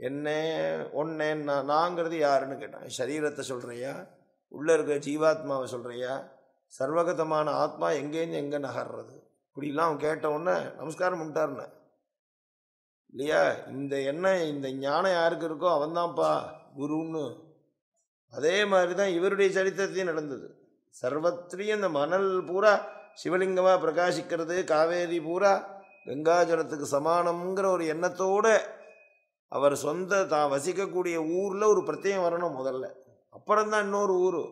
என்ன நான் நாங்கிறது யாருன்னு கேட்டான் சரீரத்தை சொல்கிறியா உள்ளே இருக்கிற ஜீவாத்மாவை சொல்கிறியா சர்வகதமான ஆத்மா எங்கேருந்து எங்கே நகர்றது இப்படிலாம் அவன் கேட்ட உடனே நமஸ்காரம் பண்ணிட்டாருன்னு இல்லையா இந்த எண்ணம் இந்த ஞானம் யாருக்கு இருக்கோ அவன்தான்ப்பா குருன்னு அதே மாதிரி தான் இவருடைய சரித்திரத்தையும் நடந்தது சர்வத்திலையும் இந்த மணல் பூரா சிவலிங்கமாக பிரகாசிக்கிறது காவேரி பூரா கங்காஜலத்துக்கு சமானம்ங்கிற ஒரு எண்ணத்தோடு அவர் சொந்த தான் வசிக்கக்கூடிய ஊரில் ஒரு பிரத்யேகம் வரணும் முதல்ல அப்புறம்தான் இன்னொரு ஊர்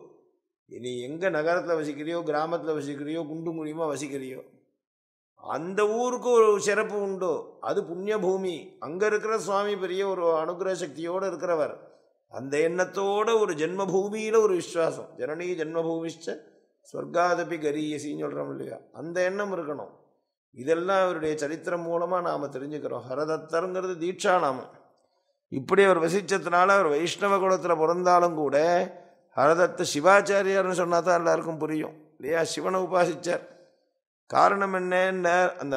இனி எங்கே நகரத்தில் வசிக்கிறியோ கிராமத்தில் வசிக்கிறியோ குண்டு மூலியமாக வசிக்கிறியோ அந்த ஊருக்கு ஒரு சிறப்பு உண்டு அது புண்ணிய பூமி அங்கே இருக்கிற சுவாமி பெரிய ஒரு அனுகிரக சக்தியோடு இருக்கிறவர் அந்த எண்ணத்தோட ஒரு ஜென்மபூமியில் ஒரு விஸ்வாசம் ஜனனி ஜென்மபூமிஷ்ட ஸ்வர்காதபி கரியசின்னு சொல்கிறோம் இல்லையா அந்த எண்ணம் இருக்கணும் இதெல்லாம் அவருடைய சரித்திரம் மூலமாக நாம் தெரிஞ்சுக்கிறோம் ஹரதத்தருங்கிறது தீட்சா நாமம் இப்படி அவர் வசித்ததுனால அவர் வைஷ்ணவ குலத்தில் பிறந்தாலும் கூட ஹரதத்தை சிவாச்சாரியார்னு சொன்னால் தான் எல்லாருக்கும் புரியும் இல்லையா சிவனை உபாசித்தார் காரணம் என்னென்ன அந்த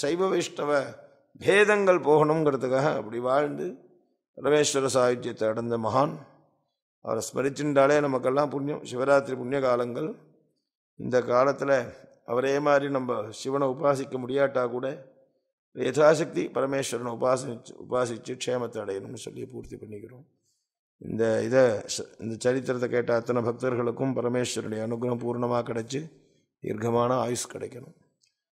சைவ வைஷ்ணவ பேதங்கள் போகணுங்கிறதுக்காக அப்படி வாழ்ந்து ரமேஸ்வர சாகித்யத்தை அடைந்த மகான் அவரை ஸ்மரிச்சுட்டாலே நமக்கெல்லாம் புண்ணியம் சிவராத்திரி புண்ணிய காலங்கள் இந்த காலத்தில் அவரே மாதிரி நம்ம சிவனை உபாசிக்க முடியாட்டா கூட யதாசக்தி பரமேஸ்வரனை உபாசிச்சு உபாசித்து க்ஷேமத்தை அடையணும்னு சொல்லி பூர்த்தி பண்ணிக்கிறோம் இந்த இதை இந்த சரித்திரத்தை கேட்ட அத்தனை பக்தர்களுக்கும் பரமேஸ்வரனுடைய அனுகிரகம் பூர்ணமாக கிடச்சி தீர்க்கமான ஆயுஸ் கிடைக்கணும்